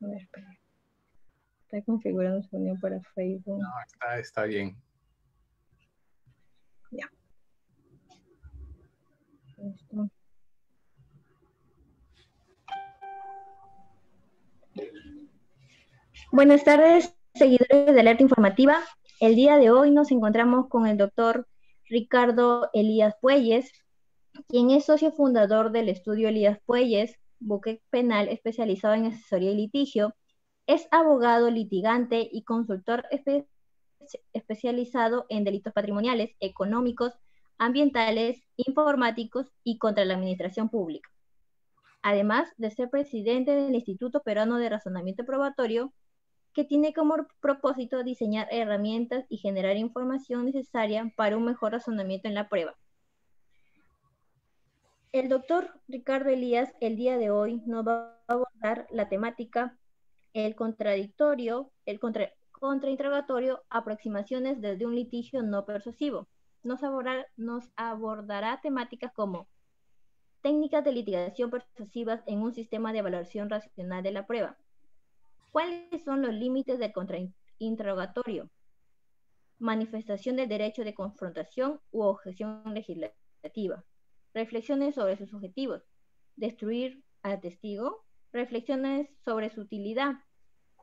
A ver, Está configurando su unión para Facebook. No, está, bien. Ya. Buenas tardes, seguidores de Alerta Informativa. El día de hoy nos encontramos con el doctor Ricardo Elías Puelles, quien es socio fundador del estudio Elías Puelles, Buque Penal, especializado en asesoría y litigio, es abogado litigante y consultor especializado en delitos patrimoniales, económicos, ambientales, informáticos y contra la administración pública. Además de ser presidente del Instituto Peruano de Razonamiento Probatorio, que tiene como propósito diseñar herramientas y generar información necesaria para un mejor razonamiento en la prueba el doctor Ricardo Elías el día de hoy nos va a abordar la temática el contradictorio, el contra, contrainterrogatorio, aproximaciones desde un litigio no persuasivo. Nos, nos abordará temáticas como técnicas de litigación persuasivas en un sistema de evaluación racional de la prueba. ¿Cuáles son los límites del contrainterrogatorio? Manifestación del derecho de confrontación u objeción legislativa reflexiones sobre sus objetivos, destruir al testigo, reflexiones sobre su utilidad.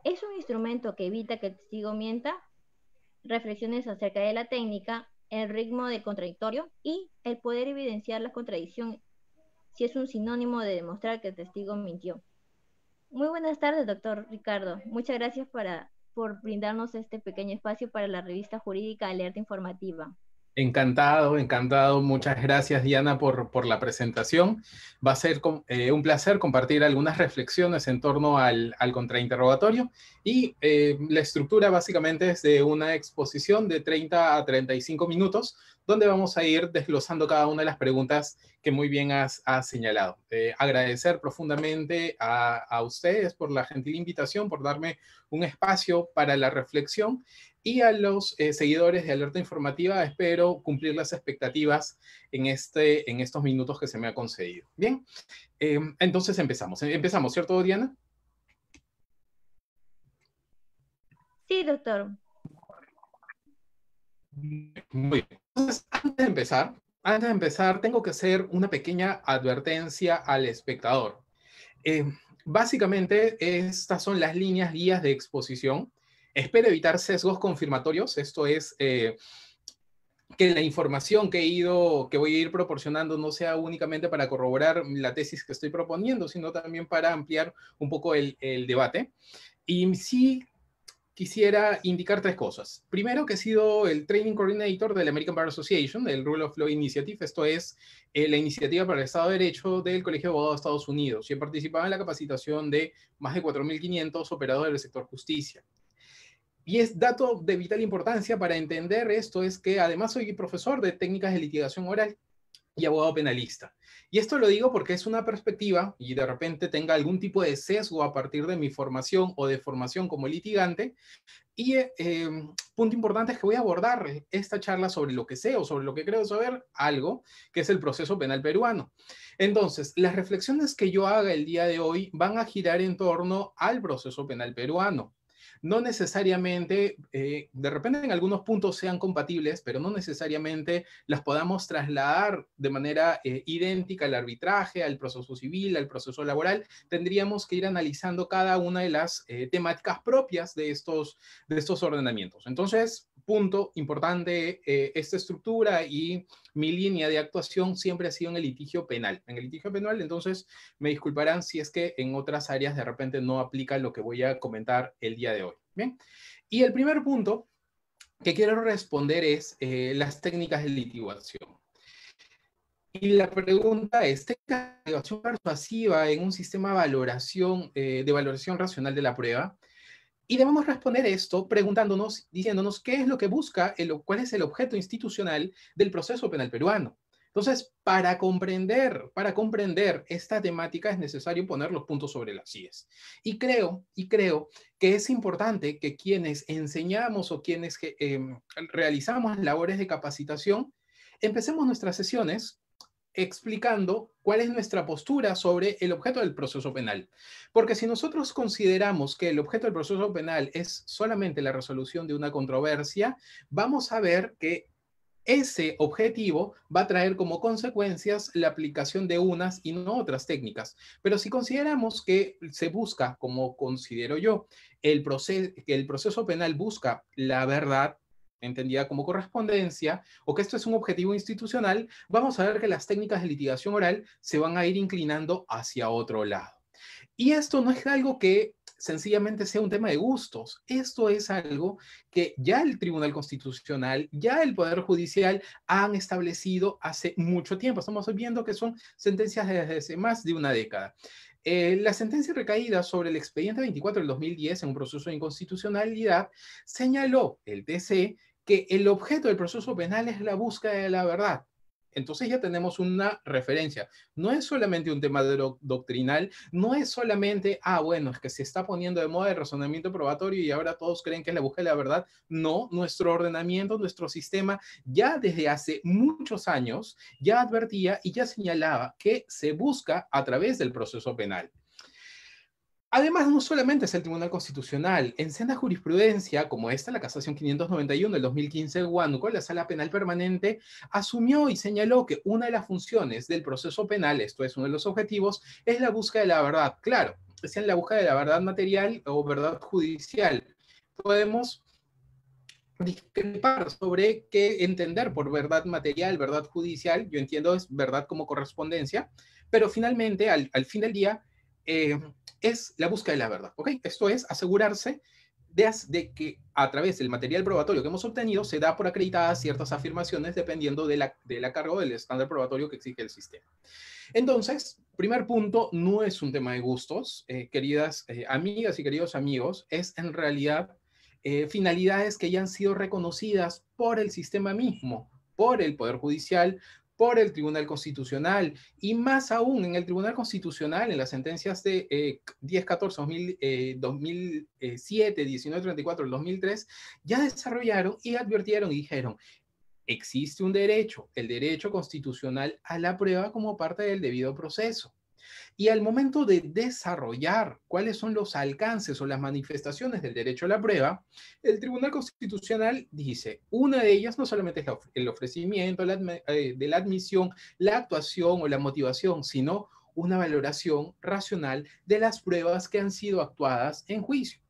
¿Es un instrumento que evita que el testigo mienta? Reflexiones acerca de la técnica, el ritmo de contradictorio y el poder evidenciar la contradicción si es un sinónimo de demostrar que el testigo mintió. Muy buenas tardes, doctor Ricardo. Muchas gracias por brindarnos este pequeño espacio para la revista jurídica Alerta Informativa. Encantado, encantado. Muchas gracias, Diana, por, la presentación. Va a ser eh, un placer compartir algunas reflexiones en torno al, contrainterrogatorio. Y eh, la estructura básicamente es de una exposición de 30 a 35 minutos, donde vamos a ir desglosando cada una de las preguntas que muy bien has, señalado. Eh, agradecer profundamente a, ustedes por la gentil invitación, por darme un espacio para la reflexión y a los eh, seguidores de Alerta Informativa espero cumplir las expectativas en, este, en estos minutos que se me ha concedido. Bien, eh, entonces empezamos. Empezamos, ¿cierto, Diana? Sí, doctor. Muy bien antes de empezar, antes de empezar, tengo que hacer una pequeña advertencia al espectador. Eh, básicamente, estas son las líneas guías de exposición. Espero evitar sesgos confirmatorios, esto es eh, que la información que he ido, que voy a ir proporcionando no sea únicamente para corroborar la tesis que estoy proponiendo, sino también para ampliar un poco el, el debate. Y sí quisiera indicar tres cosas. Primero, que he sido el Training Coordinator de la American Bar Association, del Rule of Law Initiative, esto es eh, la iniciativa para el Estado de Derecho del Colegio de Abogados de Estados Unidos. Y he participado en la capacitación de más de 4.500 operadores del sector justicia. Y es dato de vital importancia para entender esto, es que además soy profesor de técnicas de litigación oral y abogado penalista. Y esto lo digo porque es una perspectiva y de repente tenga algún tipo de sesgo a partir de mi formación o de formación como litigante. Y eh, em, punto importante es que voy a abordar esta charla sobre lo que sé o sobre lo que creo saber algo, que es el proceso penal peruano. Entonces, las reflexiones que yo haga el día de hoy van a girar en torno al proceso penal peruano no necesariamente, eh, de repente en algunos puntos sean compatibles, pero no necesariamente las podamos trasladar de manera eh, idéntica al arbitraje, al proceso civil, al proceso laboral. Tendríamos que ir analizando cada una de las eh, temáticas propias de estos, de estos ordenamientos. Entonces, punto importante, esta estructura y mi línea de actuación siempre ha sido en el litigio penal. En el litigio penal, entonces, me disculparán si es que en otras áreas de repente no aplica lo que voy a comentar el día de hoy. Bien, y el primer punto que quiero responder es eh, las técnicas de litigación. Y la pregunta es, ¿técnica de persuasiva en un sistema de valoración eh, racional de la prueba? Y debemos responder esto preguntándonos, diciéndonos qué es lo que busca, cuál es el objeto institucional del proceso penal peruano. Entonces, para comprender, para comprender esta temática es necesario poner los puntos sobre las IES. Y creo, y creo que es importante que quienes enseñamos o quienes eh, em, realizamos labores de capacitación, empecemos nuestras sesiones explicando cuál es nuestra postura sobre el objeto del proceso penal. Porque si nosotros consideramos que el objeto del proceso penal es solamente la resolución de una controversia, vamos a ver que ese objetivo va a traer como consecuencias la aplicación de unas y no otras técnicas. Pero si consideramos que se busca, como considero yo, el, el proceso penal busca la verdad, entendida como correspondencia, o que esto es un objetivo institucional, vamos a ver que las técnicas de litigación oral se van a ir inclinando hacia otro lado. Y esto no es algo que sencillamente sea un tema de gustos. Esto es algo que ya el Tribunal Constitucional, ya el Poder Judicial han establecido hace mucho tiempo. Estamos viendo que son sentencias desde hace más de una década. Eh, la sentencia recaída sobre el expediente 24 del 2010 en un proceso de inconstitucionalidad señaló el TC que el objeto del proceso penal es la búsqueda de la verdad entonces ya tenemos una referencia. No es solamente un tema doctrinal, no es solamente, ah, bueno, es que se está poniendo de moda el razonamiento probatorio y ahora todos creen que es la búsqueda la verdad. No, nuestro ordenamiento, nuestro sistema, ya desde hace muchos años, ya advertía y ya señalaba que se busca a través del proceso penal. Además, no solamente es el Tribunal Constitucional, en senda jurisprudencia, como esta, la casación 591 del 2015 de la Sala Penal Permanente asumió y señaló que una de las funciones del proceso penal, esto es uno de los objetivos, es la búsqueda de la verdad. Claro, es en la búsqueda de la verdad material o verdad judicial. Podemos discrepar sobre qué entender por verdad material, verdad judicial, yo entiendo es verdad como correspondencia, pero finalmente, al, al fin del día, eh, es la búsqueda de la verdad, ¿ok? Esto es asegurarse de, que a través del material probatorio que hemos obtenido se da por acreditadas ciertas afirmaciones dependiendo de la, de la carga del estándar probatorio que exige el sistema. Entonces, primer punto, no es un tema de gustos, eh, queridas eh, amigas y queridos amigos, es en realidad eh, finalidades que ya han sido reconocidas por el sistema mismo, por el Poder Judicial, por el Tribunal Constitucional y más aún en el Tribunal Constitucional, en las sentencias de 10 eh, 1014, eh, eh, y cuatro 2007, 2003, ya desarrollaron y advirtieron y dijeron, existe un derecho, el derecho constitucional a la prueba como parte del debido proceso. Y al momento de desarrollar cuáles son los alcances o las manifestaciones del derecho a la prueba, el Tribunal Constitucional dice, una de ellas no solamente es el ofrecimiento eh, de la admisión, la actuación o la motivación, sino una valoración racional de las pruebas que han sido actuadas en juicio.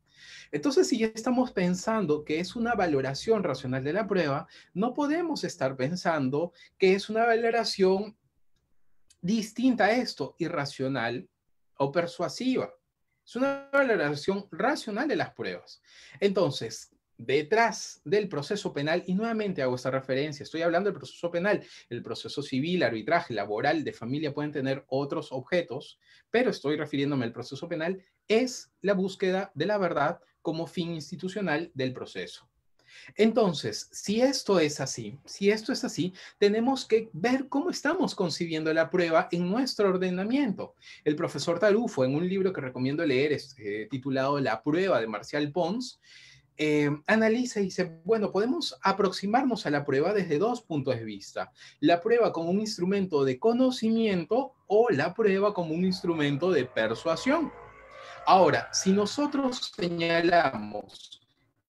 Entonces, si ya estamos pensando que es una valoración racional de la prueba, no podemos estar pensando que es una valoración distinta a esto, irracional o persuasiva. Es una valoración racional de las pruebas. Entonces, detrás del proceso penal, y nuevamente hago esta referencia, estoy hablando del proceso penal, el proceso civil, arbitraje, laboral, de familia pueden tener otros objetos, pero estoy refiriéndome al proceso penal, es la búsqueda de la verdad como fin institucional del proceso. Entonces, si esto es así, si esto es así, tenemos que ver cómo estamos concibiendo la prueba en nuestro ordenamiento. El profesor Tarufo, en un libro que recomiendo leer, eh, titulado La prueba de Marcial Pons, eh, analiza y dice, bueno, podemos aproximarnos a la prueba desde dos puntos de vista. La prueba como un instrumento de conocimiento o la prueba como un instrumento de persuasión. Ahora, si nosotros señalamos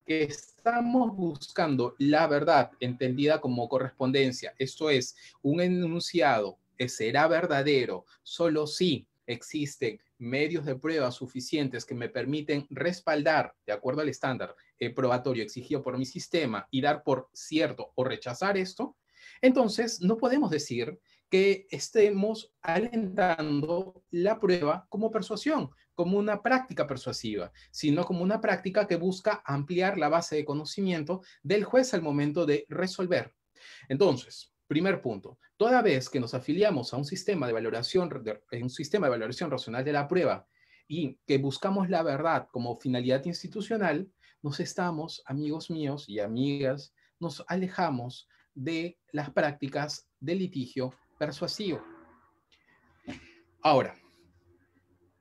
que estamos buscando la verdad entendida como correspondencia. Esto es, un enunciado que será verdadero solo si existen medios de prueba suficientes que me permiten respaldar, de acuerdo al estándar eh, probatorio exigido por mi sistema, y dar por cierto o rechazar esto, entonces no podemos decir que estemos alentando la prueba como persuasión, como una práctica persuasiva, sino como una práctica que busca ampliar la base de conocimiento del juez al momento de resolver. Entonces, primer punto, toda vez que nos afiliamos a un sistema de valoración, un sistema de valoración racional de la prueba y que buscamos la verdad como finalidad institucional, nos estamos, amigos míos y amigas, nos alejamos de las prácticas de litigio persuasivo. Ahora,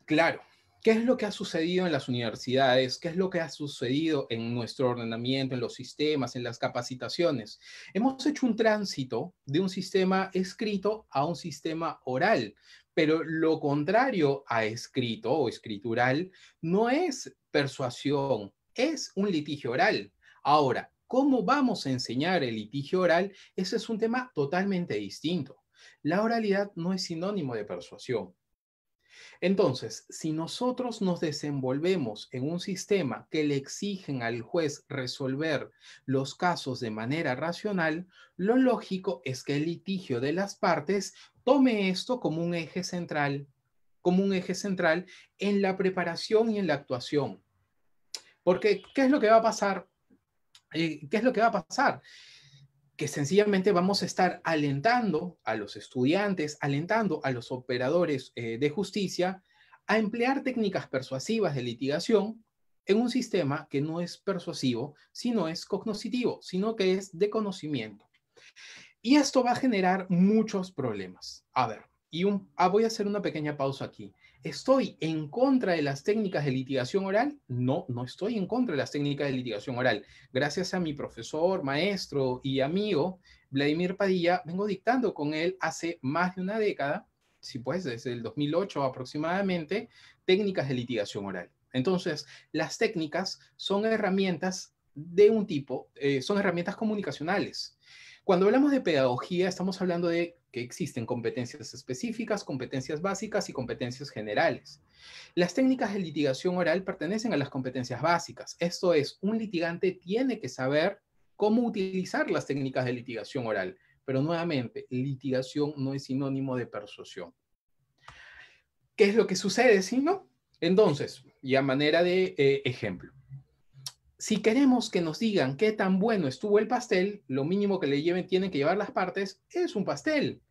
claro, ¿Qué es lo que ha sucedido en las universidades? ¿Qué es lo que ha sucedido en nuestro ordenamiento, en los sistemas, en las capacitaciones? Hemos hecho un tránsito de un sistema escrito a un sistema oral, pero lo contrario a escrito o escritural no es persuasión, es un litigio oral. Ahora, ¿cómo vamos a enseñar el litigio oral? Ese es un tema totalmente distinto. La oralidad no es sinónimo de persuasión. Entonces, si nosotros nos desenvolvemos en un sistema que le exigen al juez resolver los casos de manera racional, lo lógico es que el litigio de las partes tome esto como un eje central, como un eje central en la preparación y en la actuación. Porque, ¿qué es lo que va a pasar? Eh, ¿Qué es lo que va a pasar? que sencillamente vamos a estar alentando a los estudiantes, alentando a los operadores eh, de justicia a emplear técnicas persuasivas de litigación en un sistema que no es persuasivo, sino es cognoscitivo, sino que es de conocimiento. Y esto va a generar muchos problemas. A ver, y ah, voy a hacer una pequeña pausa aquí. ¿Estoy en contra de las técnicas de litigación oral? No, no estoy en contra de las técnicas de litigación oral. Gracias a mi profesor, maestro y amigo Vladimir Padilla, vengo dictando con él hace más de una década, si pues desde el 2008 aproximadamente, técnicas de litigación oral. Entonces, las técnicas son herramientas de un tipo, eh, son herramientas comunicacionales. Cuando hablamos de pedagogía, estamos hablando de que existen competencias específicas, competencias básicas y competencias generales. Las técnicas de litigación oral pertenecen a las competencias básicas. Esto es, un litigante tiene que saber cómo utilizar las técnicas de litigación oral. Pero nuevamente, litigación no es sinónimo de persuasión. ¿Qué es lo que sucede si no? Entonces, y a manera de eh, ejemplo, si queremos que nos digan qué tan bueno estuvo el pastel, lo mínimo que le lleven tienen que llevar las partes es un pastel.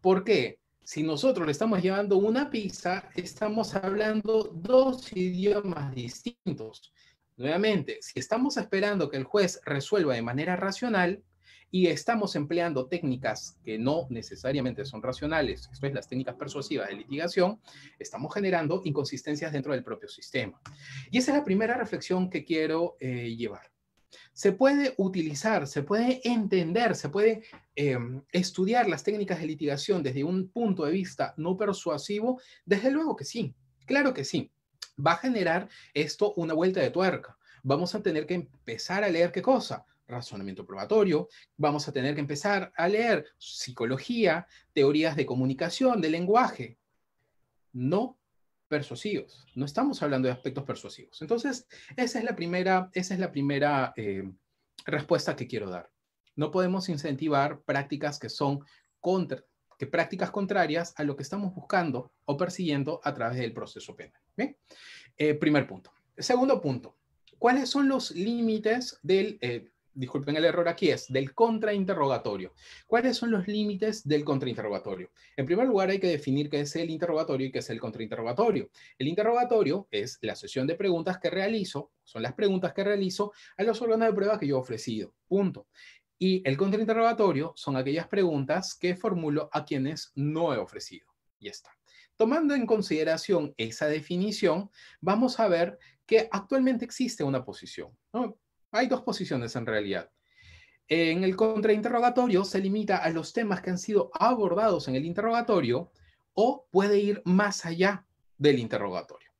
¿Por qué? Si nosotros le estamos llevando una pizza, estamos hablando dos idiomas distintos. Nuevamente, si estamos esperando que el juez resuelva de manera racional y estamos empleando técnicas que no necesariamente son racionales, esto es las técnicas persuasivas de litigación, estamos generando inconsistencias dentro del propio sistema. Y esa es la primera reflexión que quiero eh, llevar se puede utilizar, se puede entender, se puede em, estudiar las técnicas de litigación desde un punto de vista no persuasivo, desde luego que sí, claro que sí. Va a generar esto una vuelta de tuerca. Vamos a tener que empezar a leer qué cosa razonamiento probatorio, vamos a tener que empezar a leer psicología, teorías de comunicación, de lenguaje. No persuasivos, no estamos hablando de aspectos persuasivos. Entonces, esa es la primera, esa es la primera eh, respuesta que quiero dar. No podemos incentivar prácticas que son contra, que prácticas contrarias a lo que estamos buscando o persiguiendo a través del proceso penal. Eh, primer punto. Segundo punto. ¿Cuáles son los límites del eh, disculpen el error aquí, es del contrainterrogatorio. ¿Cuáles son los límites del contrainterrogatorio? En primer lugar, hay que definir qué es el interrogatorio y qué es el contrainterrogatorio. El interrogatorio es la sesión de preguntas que realizo, son las preguntas que realizo a los órganos de prueba que yo he ofrecido. Punto. Y el contrainterrogatorio son aquellas preguntas que formulo a quienes no he ofrecido. Ya está. Tomando en consideración esa definición, vamos a ver que actualmente existe una posición. ¿no? Hay dos posiciones en realidad. En el contrainterrogatorio se limita a los temas que han sido abordados en el interrogatorio o puede ir más allá del interrogatorio.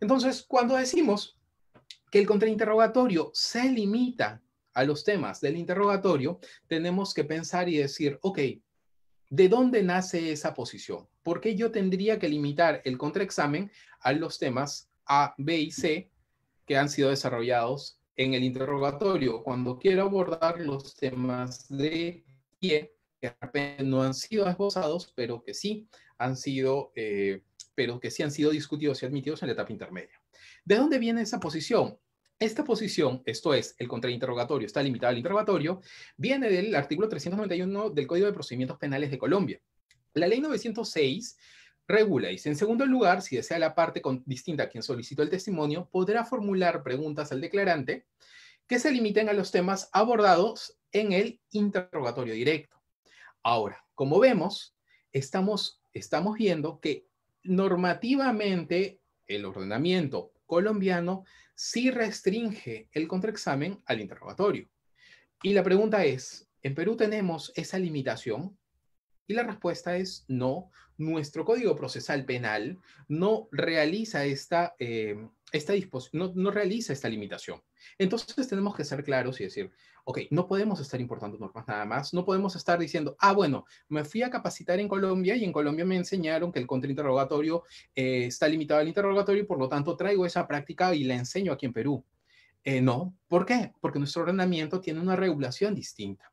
Entonces, cuando decimos que el contrainterrogatorio se limita a los temas del interrogatorio, tenemos que pensar y decir, ok, ¿de dónde nace esa posición? ¿Por qué yo tendría que limitar el contraexamen a los temas A, B y C que han sido desarrollados en el interrogatorio, cuando quiero abordar los temas de pie que no han sido esbozados, pero que sí han sido, eh, pero que sí han sido discutidos y admitidos en la etapa intermedia. ¿De dónde viene esa posición? Esta posición, esto es, el contrainterrogatorio está limitado al interrogatorio, viene del artículo 391 del Código de Procedimientos Penales de Colombia. La ley 906 y, En segundo lugar, si desea la parte distinta a quien solicitó el testimonio, podrá formular preguntas al declarante que se limiten a los temas abordados en el interrogatorio directo. Ahora, como vemos, estamos, estamos viendo que normativamente el ordenamiento colombiano sí restringe el contraexamen al interrogatorio. Y la pregunta es, ¿en Perú tenemos esa limitación? Y la respuesta es no, nuestro Código Procesal Penal no realiza esta, eh, esta no, no realiza esta limitación. Entonces tenemos que ser claros y decir, ok, no podemos estar importando normas nada más, no podemos estar diciendo, ah, bueno, me fui a capacitar en Colombia y en Colombia me enseñaron que el contrainterrogatorio eh, está limitado al interrogatorio y por lo tanto traigo esa práctica y la enseño aquí en Perú. Eh, no, ¿por qué? Porque nuestro ordenamiento tiene una regulación distinta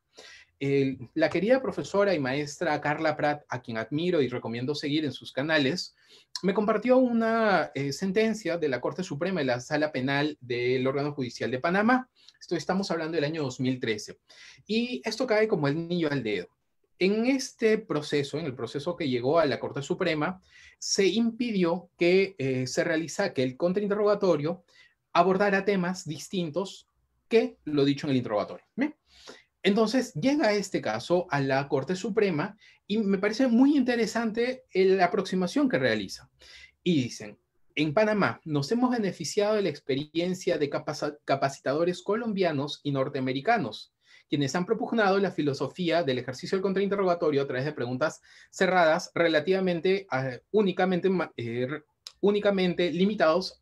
la querida profesora y maestra Carla Pratt, a quien admiro y recomiendo seguir en sus canales, me compartió una eh, sentencia de la Corte Suprema de la Sala Penal del órgano judicial de Panamá. Esto estamos hablando del año 2013. Y esto cae como el niño al dedo. En este proceso, en el proceso que llegó a la Corte Suprema, se impidió que eh, se realizara que el contrainterrogatorio abordara temas distintos que lo dicho en el interrogatorio. ¿Bien? Entonces llega este caso a la Corte Suprema y me parece muy interesante la aproximación que realiza. Y dicen, en Panamá nos hemos beneficiado de la experiencia de capacitadores colombianos y norteamericanos, quienes han propugnado la filosofía del ejercicio del contrainterrogatorio a través de preguntas cerradas relativamente únicamente, eh, únicamente limitados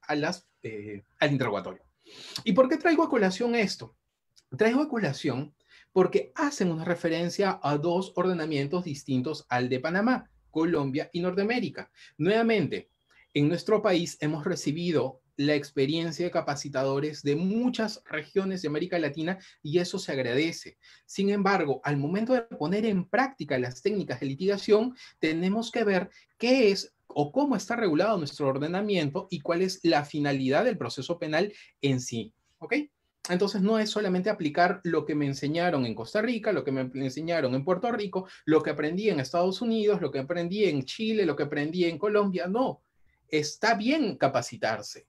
eh, al interrogatorio. ¿Y por qué traigo a colación esto? Traigo a colación porque hacen una referencia a dos ordenamientos distintos al de Panamá, Colombia y Norteamérica. Nuevamente, en nuestro país hemos recibido la experiencia de capacitadores de muchas regiones de América Latina y eso se agradece. Sin embargo, al momento de poner en práctica las técnicas de litigación, tenemos que ver qué es o cómo está regulado nuestro ordenamiento y cuál es la finalidad del proceso penal en sí. ¿Ok? Entonces no es solamente aplicar lo que me enseñaron en Costa Rica, lo que me enseñaron en Puerto Rico, lo que aprendí en Estados Unidos, lo que aprendí en Chile, lo que aprendí en Colombia. No, está bien capacitarse,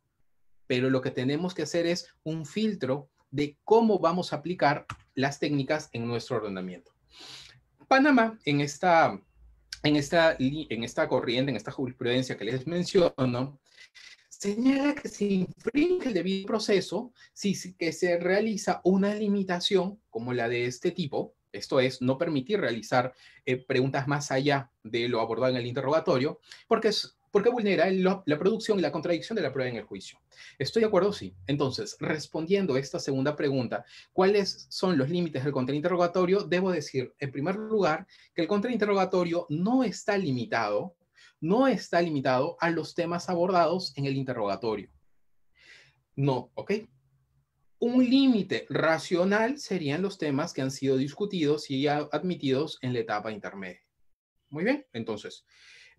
pero lo que tenemos que hacer es un filtro de cómo vamos a aplicar las técnicas en nuestro ordenamiento. Panamá, en esta, en esta, en esta corriente, en esta jurisprudencia que les menciono, señala que se infringe el debido proceso si que se realiza una limitación como la de este tipo, esto es, no permitir realizar eh, preguntas más allá de lo abordado en el interrogatorio, porque, es, porque vulnera la producción y la contradicción de la prueba en el juicio. ¿Estoy de acuerdo? Sí. Entonces, respondiendo a esta segunda pregunta, ¿cuáles son los límites del interrogatorio? Debo decir, en primer lugar, que el contrainterrogatorio no está limitado no está limitado a los temas abordados en el interrogatorio. No, ¿ok? Un límite racional serían los temas que han sido discutidos y admitidos en la etapa intermedia. Muy bien, entonces,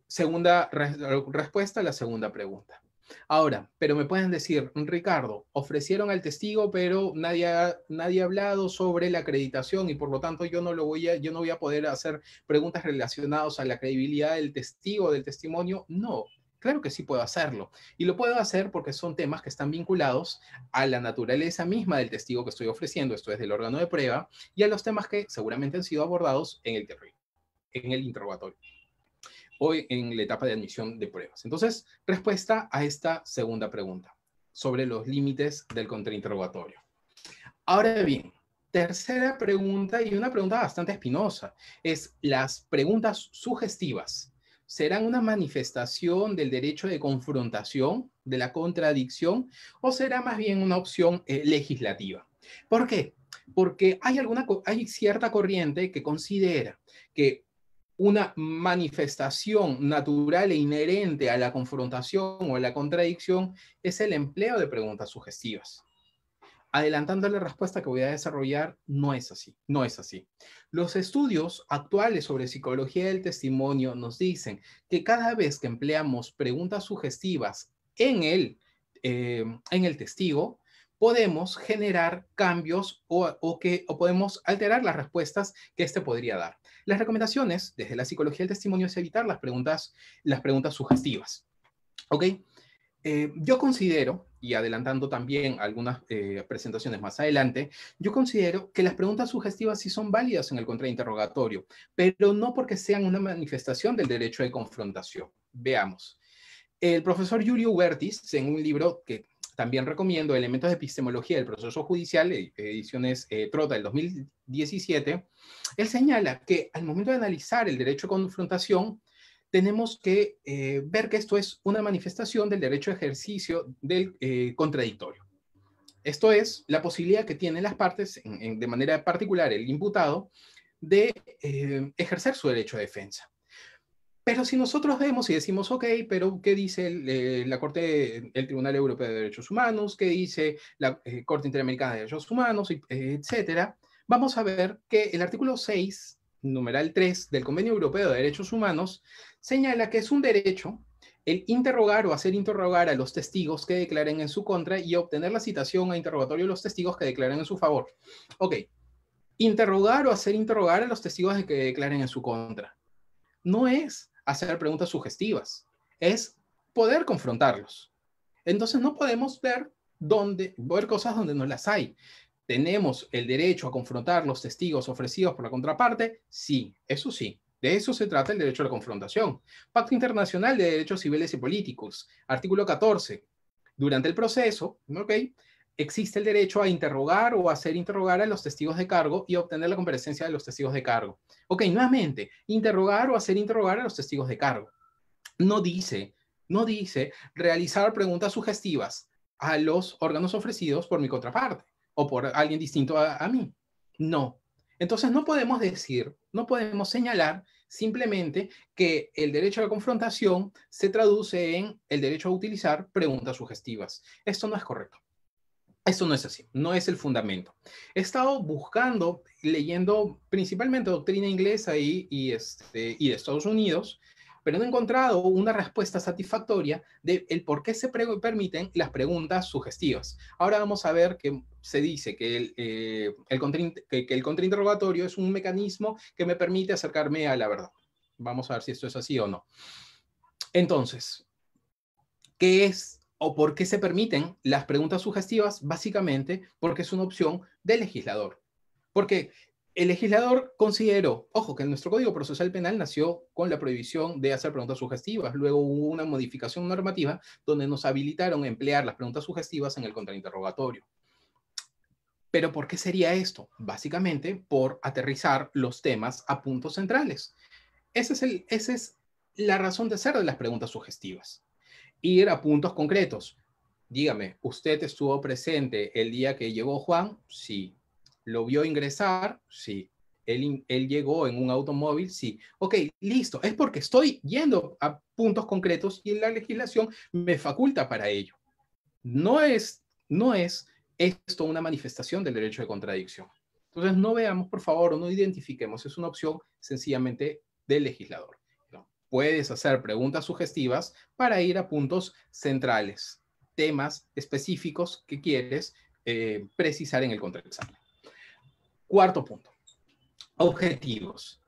segunda respuesta a la segunda pregunta. Ahora, pero me pueden decir, Ricardo, ofrecieron al testigo, pero nadie ha, hablado sobre la acreditación y por lo tanto yo no, lo voy a, yo no voy a poder hacer preguntas relacionadas a la credibilidad del testigo, del testimonio. No, Claro que sí puedo hacerlo. Y lo puedo hacer porque son temas que están vinculados a la naturaleza misma del testigo que estoy ofreciendo, esto es del órgano de prueba, y a los temas que seguramente han sido abordados en el en el interrogatorio. Hoy en la etapa de admisión de pruebas. Entonces, respuesta a esta segunda pregunta sobre los límites del contrainterrogatorio. Ahora bien, tercera pregunta y una pregunta bastante espinosa es las preguntas sugestivas. ¿Serán una manifestación del derecho de confrontación, de la contradicción, o será más bien una opción eh, legislativa? ¿Por qué? Porque hay, alguna, hay cierta corriente que considera que una manifestación natural e inherente a la confrontación o a la contradicción es el empleo de preguntas sugestivas. Adelantando la respuesta que voy a desarrollar, no es así, no es así. Los estudios actuales sobre psicología del testimonio nos dicen que cada vez que empleamos preguntas sugestivas en eh, en el testigo, podemos generar cambios o, que, o podemos alterar las respuestas que este podría dar. Las recomendaciones desde la psicología del testimonio es evitar las preguntas, las preguntas sugestivas. ¿Ok? Eh, yo considero, y adelantando también algunas eh, presentaciones más adelante, yo considero que las preguntas sugestivas sí son válidas en el contrainterrogatorio, pero no porque sean una manifestación del derecho de confrontación. Veamos. El profesor Yuri Huertis, en un libro que también recomiendo Elementos de Epistemología del Proceso Judicial, e, ediciones Prota eh, del 2017. Él señala que al momento de analizar el derecho a confrontación, tenemos que eh, ver que esto es una manifestación del derecho a ejercicio del eh, contradictorio. Esto es la posibilidad que tienen las partes, de manera particular el imputado, de ejercer su derecho a defensa. Pero si nosotros vemos y decimos, ok, pero ¿qué dice eh, la Corte, el Tribunal Europeo de Derechos Humanos? ¿Qué dice la eh, Corte Interamericana de Derechos Humanos? Eh, etcétera. Vamos a ver que el artículo 6, numeral 3 del Convenio Europeo de Derechos Humanos, señala que es un derecho el interrogar o hacer interrogar a los testigos que declaren en su contra y obtener la citación a interrogatorio de los testigos que declaren en su favor. Ok, interrogar o hacer interrogar a los testigos que declaren en su contra. No es hacer preguntas sugestivas, es poder confrontarlos. Entonces no podemos ver dónde ver cosas donde no las hay. ¿Tenemos el derecho a confrontar los testigos ofrecidos por la contraparte? Sí, eso sí. De eso se trata el derecho a la confrontación. Pacto Internacional de Derechos Civiles y Políticos, artículo 14. Durante el proceso, ¿ok? existe el derecho a interrogar o hacer interrogar a los testigos de cargo y obtener la comparecencia de los testigos de cargo. Ok, nuevamente, interrogar o hacer interrogar a los testigos de cargo. No dice, no dice realizar preguntas sugestivas a los órganos ofrecidos por mi contraparte o por alguien distinto a, a mí. No. Entonces no podemos decir, no podemos señalar simplemente que el derecho a la confrontación se traduce en el derecho a utilizar preguntas sugestivas. Esto no es correcto. Eso no es así, no es el fundamento. He estado buscando, leyendo principalmente doctrina inglesa y, este, y de Estados Unidos, pero no he encontrado una respuesta satisfactoria de el por qué se permiten las preguntas sugestivas. Ahora vamos a ver que se dice que el, eh, que, que el contrainterrogatorio es un mecanismo que me permite acercarme a la verdad. Vamos a ver si esto es así o no. Entonces, ¿qué es o por qué se permiten las preguntas sugestivas, básicamente porque es una opción del legislador. Porque el legislador consideró, ojo, que nuestro Código Procesal Penal nació con la prohibición de hacer preguntas sugestivas. Luego hubo una modificación normativa donde nos habilitaron a emplear las preguntas sugestivas en el contrainterrogatorio. Pero ¿por qué sería esto? Básicamente por aterrizar los temas a puntos centrales. esa es la razón de ser de las preguntas sugestivas ir a puntos concretos. Dígame, ¿usted estuvo presente el día que llegó Juan? Sí. ¿Lo vio ingresar? Sí. Él, llegó en un automóvil, sí. Ok, listo. Es porque estoy yendo a puntos concretos y la legislación me faculta para ello. No es, no es esto una manifestación del derecho de contradicción. Entonces, no veamos, por favor, o no identifiquemos. Es una opción sencillamente del legislador. Puedes hacer preguntas sugestivas para ir a puntos centrales, temas específicos que quieres eh, precisar en el contraexamen. Cuarto punto, objetivos.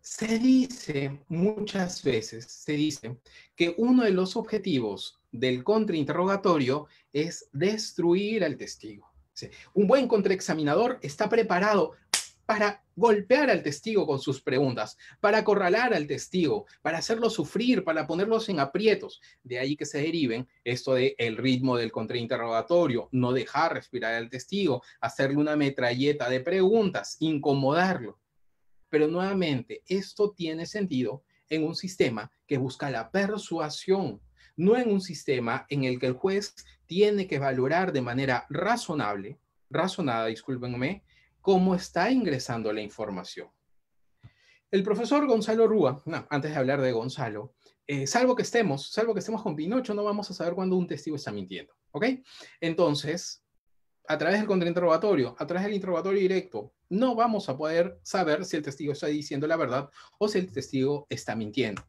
Se dice muchas veces, se dice que uno de los objetivos del contrainterrogatorio es destruir al testigo. Un buen contraexaminador está preparado para golpear al testigo con sus preguntas, para acorralar al testigo, para hacerlo sufrir, para ponerlos en aprietos. De ahí que se deriven esto de el ritmo del contrainterrogatorio, no dejar respirar al testigo, hacerle una metralleta de preguntas, incomodarlo. Pero nuevamente, esto tiene sentido en un sistema que busca la persuasión, no en un sistema en el que el juez tiene que valorar de manera razonable, razonada, discúlpenme, cómo está ingresando la información. El profesor Gonzalo Rúa, antes de hablar de Gonzalo, eh, salvo que estemos, salvo que estemos con Pinocho, no vamos a saber cuándo un testigo está mintiendo, ¿ok? Entonces, a través del contrainterrogatorio, a través del interrogatorio directo, no vamos a poder saber si el testigo está diciendo la verdad o si el testigo está mintiendo.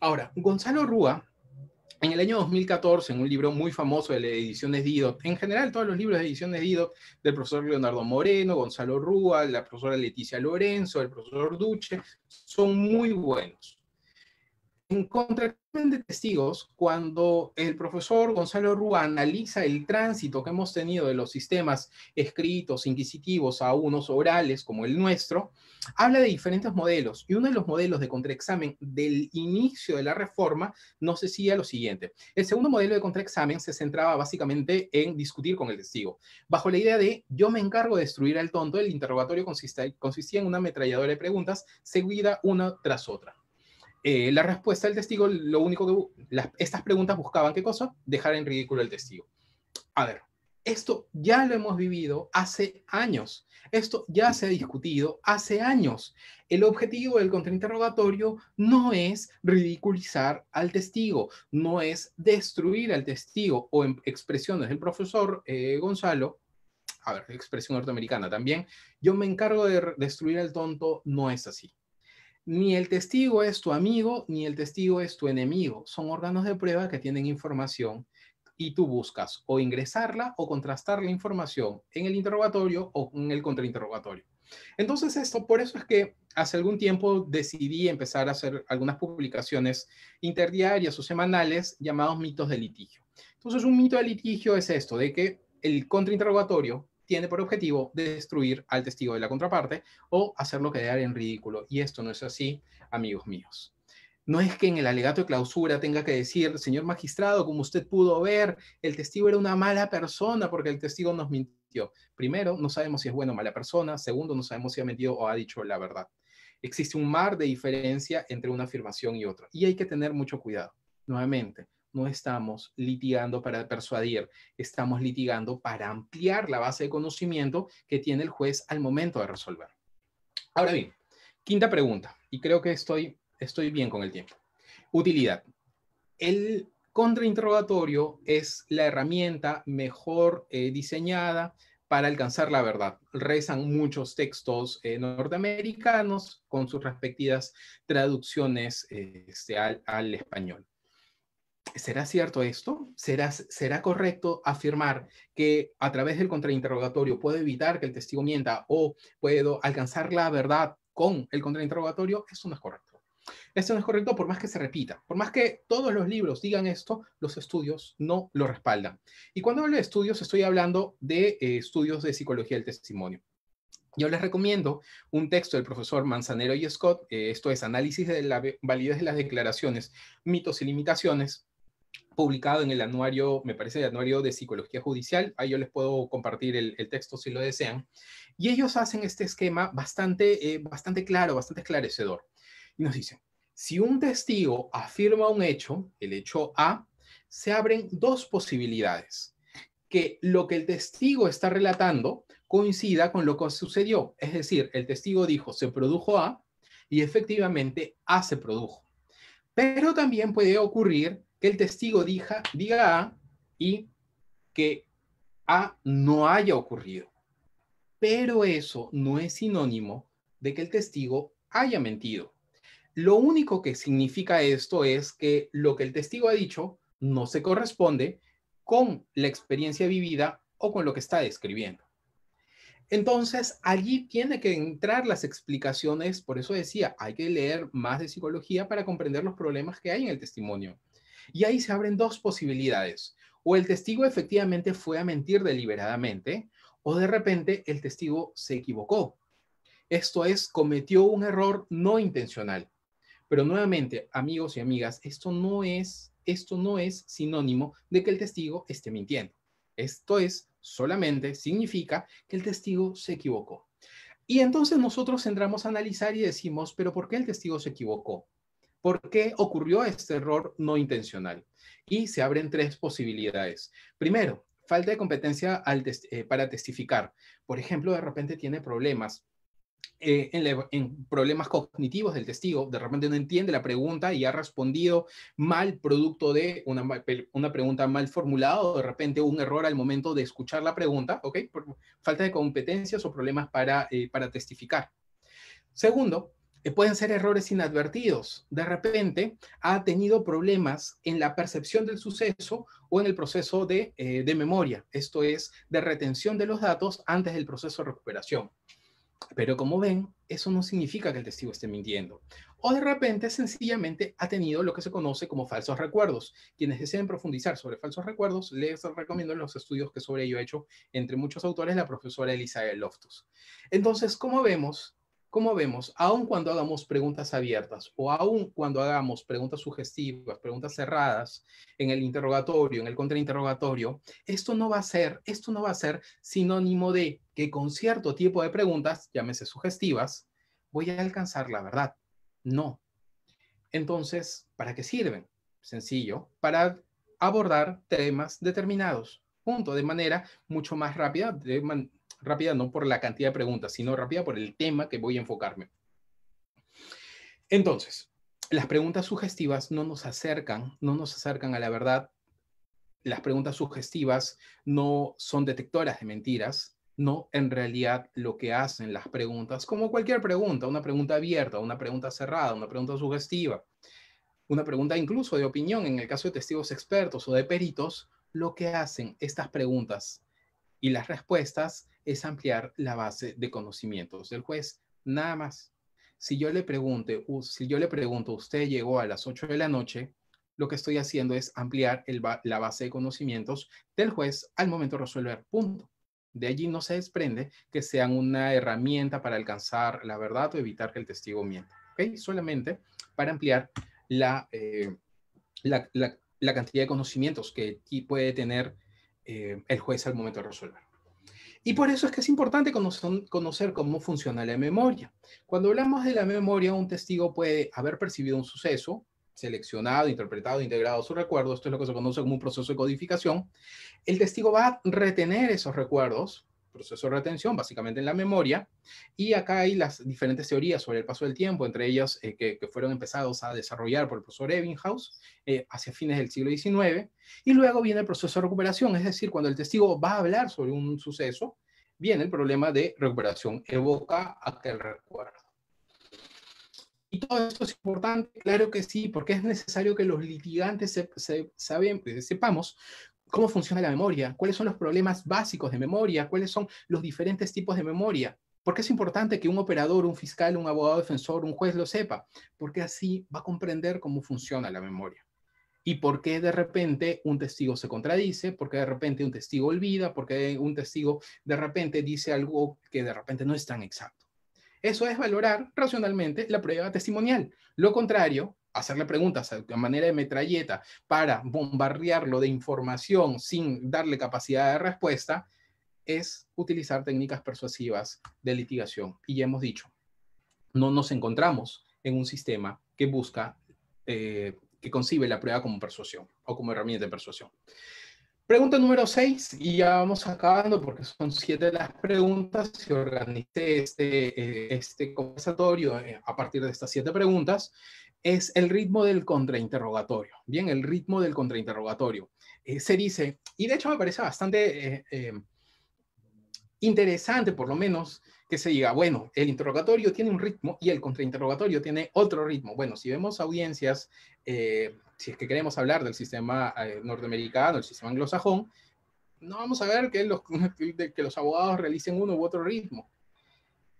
Ahora, Gonzalo Rúa en el año 2014, en un libro muy famoso de la edición de Dido, en general todos los libros de edición de Dido del profesor Leonardo Moreno, Gonzalo Rúa, la profesora Leticia Lorenzo, el profesor Duche, son muy buenos. En contra de testigos, cuando el profesor Gonzalo Rúa analiza el tránsito que hemos tenido de los sistemas escritos, inquisitivos, a unos orales como el nuestro, habla de diferentes modelos. Y uno de los modelos de contraexamen del inicio de la reforma nos decía lo siguiente. El segundo modelo de contraexamen se centraba básicamente en discutir con el testigo, bajo la idea de yo me encargo de destruir al tonto, el interrogatorio consistía en una ametralladora de preguntas seguida una tras otra. Eh, la respuesta del testigo, lo único que estas preguntas buscaban, ¿qué cosa? Dejar en ridículo al testigo. A ver, esto ya lo hemos vivido hace años, esto ya se ha discutido hace años. El objetivo del contrainterrogatorio no es ridiculizar al testigo, no es destruir al testigo, o en expresiones del profesor eh, Gonzalo, a ver, expresión norteamericana también, yo me encargo de destruir al tonto, no es así. Ni el testigo es tu amigo, ni el testigo es tu enemigo. Son órganos de prueba que tienen información y tú buscas o ingresarla o contrastar la información en el interrogatorio o en el contrainterrogatorio. Entonces esto, por eso es que hace algún tiempo decidí empezar a hacer algunas publicaciones interdiarias o semanales llamados mitos de litigio. Entonces un mito de litigio es esto, de que el contrainterrogatorio tiene por objetivo destruir al testigo de la contraparte o hacerlo quedar en ridículo. Y esto no es así, amigos míos. No es que en el alegato de clausura tenga que decir, señor magistrado, como usted pudo ver, el testigo era una mala persona porque el testigo nos mintió. Primero, no sabemos si es buena o mala persona. Segundo, no sabemos si ha mentido o ha dicho la verdad. Existe un mar de diferencia entre una afirmación y otra. Y hay que tener mucho cuidado. Nuevamente, no estamos litigando para persuadir, estamos litigando para ampliar la base de conocimiento que tiene el juez al momento de resolver. Ahora bien, quinta pregunta, y creo que estoy, estoy bien con el tiempo. Utilidad. El contrainterrogatorio es la herramienta mejor eh, diseñada para alcanzar la verdad. Rezan muchos textos eh, norteamericanos con sus respectivas traducciones eh, este, al, español. ¿Será cierto esto? ¿Será, ¿Será correcto afirmar que a través del contrainterrogatorio puedo evitar que el testigo mienta o puedo alcanzar la verdad con el contrainterrogatorio? Eso no es correcto. Esto no es correcto por más que se repita. Por más que todos los libros digan esto, los estudios no lo respaldan. Y cuando hablo de estudios, estoy hablando de eh, estudios de psicología del testimonio. Yo les recomiendo un texto del profesor Manzanero y Scott, eh, esto es Análisis de la validez de las declaraciones, mitos y limitaciones, publicado en el anuario, me parece el anuario de psicología judicial, ahí yo les puedo compartir el, texto si lo desean, y ellos hacen este esquema bastante, eh, bastante claro, bastante esclarecedor. Y nos dicen, si un testigo afirma un hecho, el hecho A, se abren dos posibilidades, que lo que el testigo está relatando coincida con lo que sucedió, es decir, el testigo dijo, se produjo A, y efectivamente A se produjo. Pero también puede ocurrir que el testigo diga, diga A y que A no haya ocurrido. Pero eso no es sinónimo de que el testigo haya mentido. Lo único que significa esto es que lo que el testigo ha dicho no se corresponde con la experiencia vivida o con lo que está describiendo. Entonces, allí tiene que entrar las explicaciones, por eso decía, hay que leer más de psicología para comprender los problemas que hay en el testimonio. Y ahí se abren dos posibilidades. O el testigo efectivamente fue a mentir deliberadamente, o de repente el testigo se equivocó. Esto es, cometió un error no intencional. Pero nuevamente, amigos y amigas, esto no es, esto no es sinónimo de que el testigo esté mintiendo. Esto es solamente significa que el testigo se equivocó. Y entonces nosotros entramos a analizar y decimos, pero ¿por qué el testigo se equivocó? ¿Por qué ocurrió este error no intencional. Y se abren tres posibilidades. Primero, falta de competencia eh, para testificar. Por ejemplo, de repente tiene problemas. Eh, en, problemas cognitivos del testigo, de repente no entiende la pregunta y ha respondido mal producto de una, pregunta mal formulada o de repente un error al momento de escuchar la pregunta, ¿ok? falta de competencias o problemas para, eh, para testificar. Segundo, pueden ser errores inadvertidos. De repente ha tenido problemas en la percepción del suceso o en el proceso eh, de, memoria, esto es, de retención de los datos antes del proceso de recuperación. Pero como ven, eso no significa que el testigo esté mintiendo. O de repente, sencillamente, ha tenido lo que se conoce como falsos recuerdos. Quienes deseen profundizar sobre falsos recuerdos, les recomiendo los estudios que sobre ello ha hecho, entre muchos autores, la profesora Elisa Loftus. Entonces, como vemos, como vemos, aun cuando hagamos preguntas abiertas o aun cuando hagamos preguntas sugestivas, preguntas cerradas en el interrogatorio, en el contrainterrogatorio, esto no va a ser, esto no va a ser sinónimo de que con cierto tipo de preguntas, llámese sugestivas, voy a alcanzar la verdad. No. Entonces, ¿para qué sirven? Sencillo, para abordar temas determinados, punto, de manera mucho más rápida, de rápida no por la cantidad de preguntas, sino rápida por el tema que voy a enfocarme. Entonces, las preguntas sugestivas no nos acercan, no nos acercan a la verdad. Las preguntas sugestivas no son detectoras de mentiras, no en realidad lo que hacen las preguntas, como cualquier pregunta, una pregunta abierta, una pregunta cerrada, una pregunta sugestiva, una pregunta incluso de opinión en el caso de testigos expertos o de peritos, lo que hacen estas preguntas y las respuestas es ampliar la base de conocimientos del juez, nada más. Si yo le pregunte, si yo le pregunto, usted llegó a las 8 de la noche, lo que estoy haciendo es ampliar la base de conocimientos del juez al momento de resolver, punto. De allí no se desprende que sean una herramienta para alcanzar la verdad o evitar que el testigo mienta, Solamente para ampliar eh, la, la, cantidad de conocimientos que puede tener eh, el juez al momento de resolver. Y por eso es que es importante conocer, cómo funciona la memoria. Cuando hablamos de la memoria, un testigo puede haber percibido un suceso, seleccionado, interpretado, integrado su recuerdo, esto es lo que se conoce como un proceso de codificación. El testigo va a retener esos recuerdos proceso de retención, básicamente en la memoria. Y acá hay las diferentes teorías sobre el paso del tiempo, entre ellas eh, que, fueron empezados a desarrollar por el profesor Ebbinghaus eh, hacia fines del siglo XIX. Y luego viene el proceso de recuperación, es decir, cuando el testigo va a hablar sobre un suceso, viene el problema de recuperación, evoca aquel recuerdo. Y todo esto es importante, claro que sí, porque es necesario que los litigantes se, se, saben, eh, sepamos cómo funciona la memoria, cuáles son los problemas básicos de memoria, cuáles son los diferentes tipos de memoria. Porque es importante que un operador, un fiscal, un abogado defensor, un juez lo sepa, porque así va a comprender cómo funciona la memoria. Y por qué de repente un testigo se contradice, por qué de repente un testigo olvida, por qué un testigo de repente dice algo que de repente no es tan exacto. Eso es valorar racionalmente la prueba testimonial. Lo contrario hacerle preguntas de manera de metralleta para bombardearlo de información sin darle capacidad de respuesta, es utilizar técnicas persuasivas de litigación. Y ya hemos dicho, no nos encontramos en un sistema que busca, eh, que concibe la prueba como persuasión o como herramienta de persuasión. Pregunta número seis, y ya vamos acabando porque son siete las preguntas. Si organicé este, eh, este conversatorio eh, a partir de estas siete preguntas, es el ritmo del contrainterrogatorio. Bien, el ritmo del contrainterrogatorio. Eh, se dice, y de hecho me parece bastante eh, em, interesante, por lo menos, que se diga, bueno, el interrogatorio tiene un ritmo y el contrainterrogatorio tiene otro ritmo. Bueno, si vemos audiencias, eh, si es que queremos hablar del sistema norteamericano, el sistema anglosajón, no vamos a ver que los, que los abogados realicen uno u otro ritmo.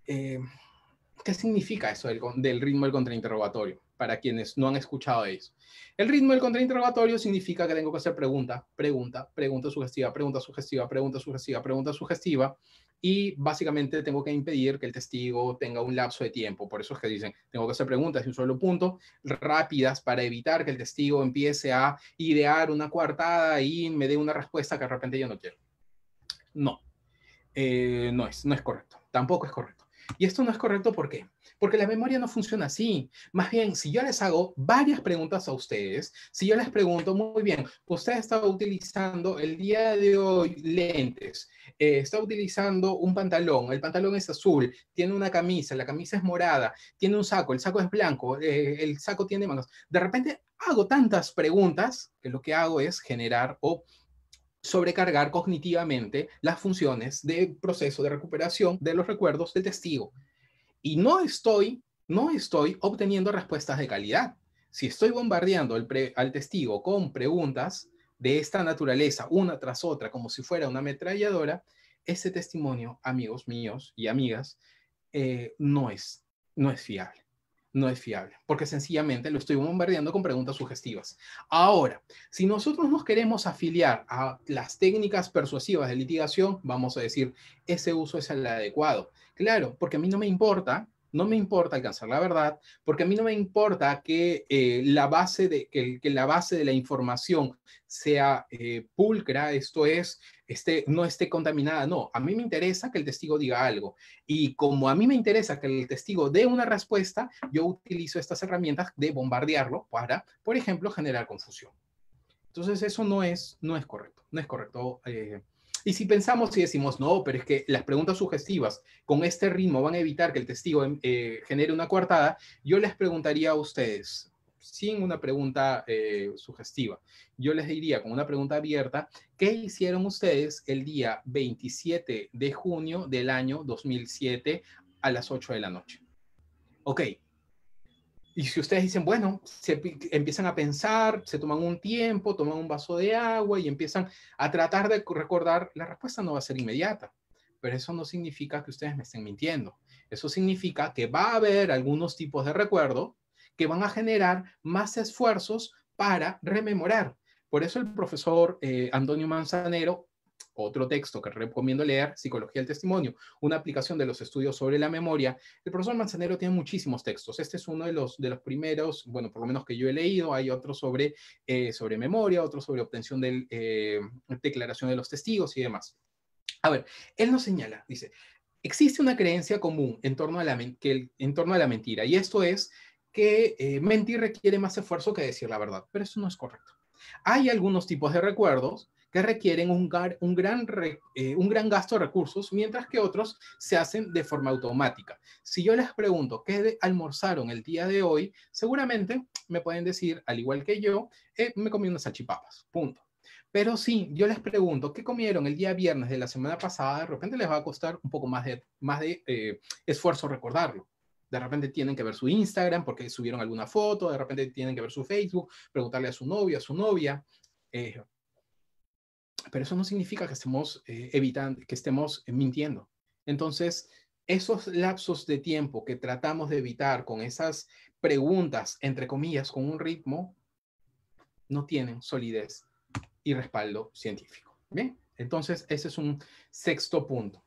¿Qué significa eso del, del ritmo del contrainterrogatorio? para quienes no han escuchado eso. El ritmo del contrainterrogatorio significa que tengo que hacer pregunta, pregunta, pregunta sugestiva, pregunta sugestiva, pregunta sugestiva, pregunta sugestiva, y básicamente tengo que impedir que el testigo tenga un lapso de tiempo. Por eso es que dicen, tengo que hacer preguntas y un solo punto, rápidas, para evitar que el testigo empiece a idear una coartada y me dé una respuesta que de repente yo no quiero. No, eh, no, es, no es correcto, tampoco es correcto. Y esto no es correcto, ¿por qué? Porque la memoria no funciona así. Más bien, si yo les hago varias preguntas a ustedes, si yo les pregunto, muy bien, usted está utilizando el día de hoy lentes, eh, está utilizando un pantalón, el pantalón es azul, tiene una camisa, la camisa es morada, tiene un saco, el saco es blanco, eh, el saco tiene manos De repente hago tantas preguntas que lo que hago es generar o sobrecargar cognitivamente las funciones de proceso de recuperación de los recuerdos del testigo. Y no estoy, no estoy obteniendo respuestas de calidad. Si estoy bombardeando al testigo con preguntas de esta naturaleza, una tras otra, como si fuera una ametralladora, este testimonio, amigos míos y amigas, eh, no, es, no es fiable no es fiable, porque sencillamente lo estoy bombardeando con preguntas sugestivas. Ahora, si nosotros nos queremos afiliar a las técnicas persuasivas de litigación, vamos a decir, ese uso es el adecuado. Claro, porque a mí no me importa no me importa alcanzar la verdad, porque a mí no me importa que, eh, la, base de, la base de la información sea eh, pulcra, esto es, esté, no esté contaminada. No, a mí me interesa que el testigo diga algo. Y como a mí me interesa que el testigo dé una respuesta, yo utilizo estas herramientas de bombardearlo para, por ejemplo, generar confusión. Entonces eso no es, no es correcto, no es correcto eh, y si pensamos y decimos, no, pero es que las preguntas sugestivas con este ritmo van a evitar que el testigo em, eh, genere una coartada, yo les preguntaría a ustedes, sin una pregunta eh, sugestiva, yo les diría con una pregunta abierta, ¿qué hicieron ustedes el día 27 de junio del año 2007 a las 8 de la noche? Ok, y si ustedes dicen, bueno, se empiezan a pensar, se toman un tiempo, toman un vaso de agua y empiezan a tratar de recordar, la respuesta no va a ser inmediata, pero eso no significa que ustedes me estén mintiendo. Eso significa que va a haber algunos tipos de recuerdo que van a generar más esfuerzos para rememorar. Por eso el profesor eh, Antonio Manzanero otro texto que recomiendo leer, Psicología del Testimonio, una aplicación de los estudios sobre la memoria. El profesor Manzanero tiene muchísimos textos. Este es uno de los, de los primeros, bueno, por lo menos que yo he leído. Hay otro sobre, eh, sobre memoria, otro sobre obtención de eh, declaración de los testigos y demás. A ver, él nos señala, dice, existe una creencia común en torno a la, que en torno a la mentira, y esto es que eh, mentir requiere más esfuerzo que decir la verdad, pero eso no es correcto. Hay algunos tipos de recuerdos que requieren un, un, gran eh, un gran gasto de recursos, mientras que otros se hacen de forma automática. Si yo les pregunto qué almorzaron el día de hoy, seguramente me pueden decir, al igual que yo, eh, me comí unas salchipapas, punto. Pero si yo les pregunto, ¿qué comieron el día viernes de la semana pasada? De repente les va a costar un poco más de, más de eh, esfuerzo recordarlo. De repente tienen que ver su Instagram porque subieron alguna foto, de repente tienen que ver su Facebook, preguntarle a su novia, a su novia, pero eso no significa que estemos eh, evitando, que estemos eh, mintiendo. Entonces, esos lapsos de tiempo que tratamos de evitar con esas preguntas, entre comillas, con un ritmo, no tienen solidez y respaldo científico. Bien, entonces ese es un sexto punto.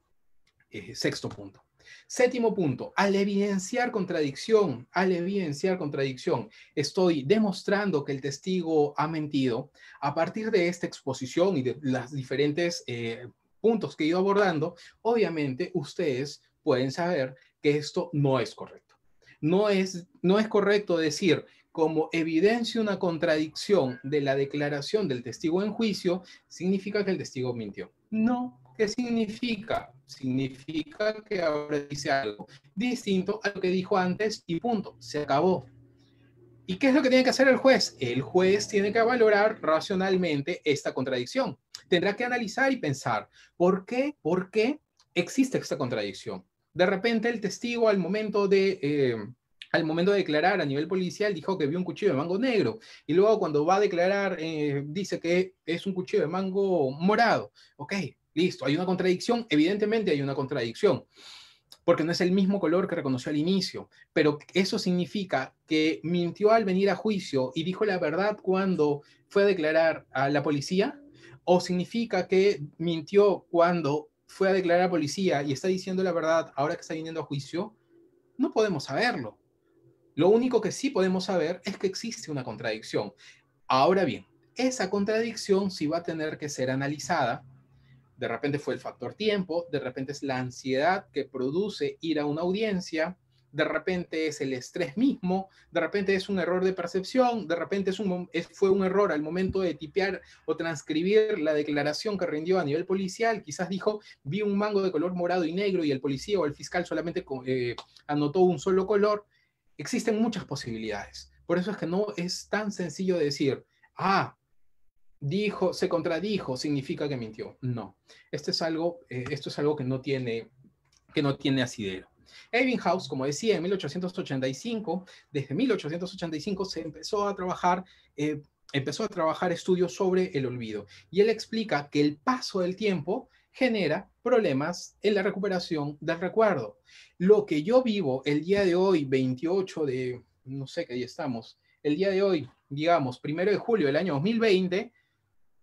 Eh, sexto punto. Séptimo punto, al evidenciar contradicción, al evidenciar contradicción, estoy demostrando que el testigo ha mentido. A partir de esta exposición y de los diferentes eh, puntos que he ido abordando, obviamente ustedes pueden saber que esto no es correcto. No es, no es correcto decir como evidencia una contradicción de la declaración del testigo en juicio, significa que el testigo mintió. No. ¿Qué significa? Significa que ahora dice algo distinto a lo que dijo antes y punto. Se acabó. ¿Y qué es lo que tiene que hacer el juez? El juez tiene que valorar racionalmente esta contradicción. Tendrá que analizar y pensar, ¿por qué? ¿Por qué existe esta contradicción? De repente el testigo al momento de... Eh, al momento de declarar a nivel policial dijo que vio un cuchillo de mango negro y luego cuando va a declarar eh, dice que es un cuchillo de mango morado. Ok, listo, hay una contradicción, evidentemente hay una contradicción porque no es el mismo color que reconoció al inicio, pero eso significa que mintió al venir a juicio y dijo la verdad cuando fue a declarar a la policía, o significa que mintió cuando fue a declarar a la policía y está diciendo la verdad ahora que está viniendo a juicio, no podemos saberlo. Lo único que sí podemos saber es que existe una contradicción. Ahora bien, esa contradicción sí va a tener que ser analizada. De repente fue el factor tiempo, de repente es la ansiedad que produce ir a una audiencia, de repente es el estrés mismo, de repente es un error de percepción, de repente es un, fue un error al momento de tipear o transcribir la declaración que rindió a nivel policial, quizás dijo, vi un mango de color morado y negro y el policía o el fiscal solamente eh, anotó un solo color, existen muchas posibilidades. Por eso es que no es tan sencillo decir, ah, dijo, se contradijo, significa que mintió. No, esto es algo, eh, esto es algo que no tiene, que no tiene asidero. Ebbinghaus, como decía, en 1885, desde 1885 se empezó a trabajar, eh, empezó a trabajar estudios sobre el olvido. Y él explica que el paso del tiempo genera problemas en la recuperación del recuerdo. Lo que yo vivo el día de hoy, 28 de, no sé qué día estamos, el día de hoy, digamos, primero de julio del año 2020,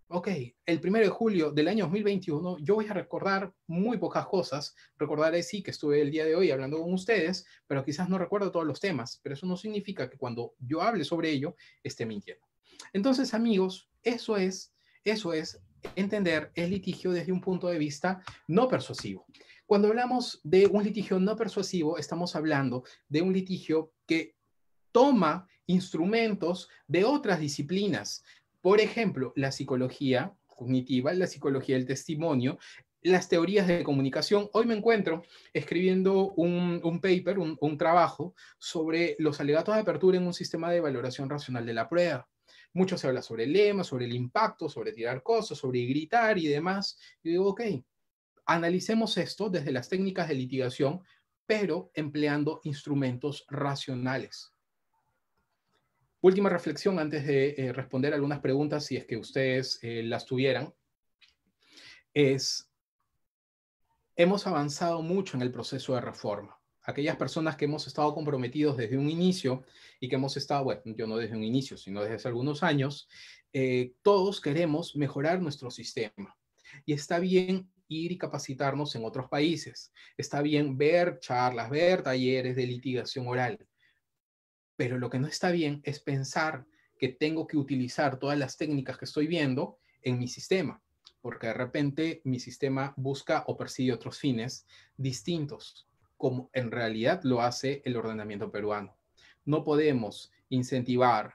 ok, el primero de julio del año 2021, yo voy a recordar muy pocas cosas. Recordaré sí que estuve el día de hoy hablando con ustedes, pero quizás no recuerdo todos los temas, pero eso no significa que cuando yo hable sobre ello esté mintiendo. Entonces, amigos, eso es, eso es entender el litigio desde un punto de vista no persuasivo. Cuando hablamos de un litigio no persuasivo, estamos hablando de un litigio que toma instrumentos de otras disciplinas. Por ejemplo, la psicología cognitiva, la psicología del testimonio, las teorías de comunicación. Hoy me encuentro escribiendo un, un paper, un, un, trabajo sobre los alegatos de apertura en un sistema de valoración racional de la prueba. Mucho se habla sobre el lema, sobre el impacto, sobre tirar cosas, sobre gritar y demás. Yo digo, ok, analicemos esto desde las técnicas de litigación, pero empleando instrumentos racionales. Última reflexión antes de eh, responder algunas preguntas, si es que ustedes eh, las tuvieran, es, hemos avanzado mucho en el proceso de reforma aquellas personas que hemos estado comprometidos desde un inicio y que hemos estado, bueno, yo no desde un inicio, sino desde hace algunos años, eh, todos queremos mejorar nuestro sistema. Y está bien ir y capacitarnos en otros países. Está bien ver charlas, ver talleres de litigación oral. Pero lo que no está bien es pensar que tengo que utilizar todas las técnicas que estoy viendo en mi sistema, porque de repente mi sistema busca o persigue otros fines distintos como en realidad lo hace el ordenamiento peruano. No podemos incentivar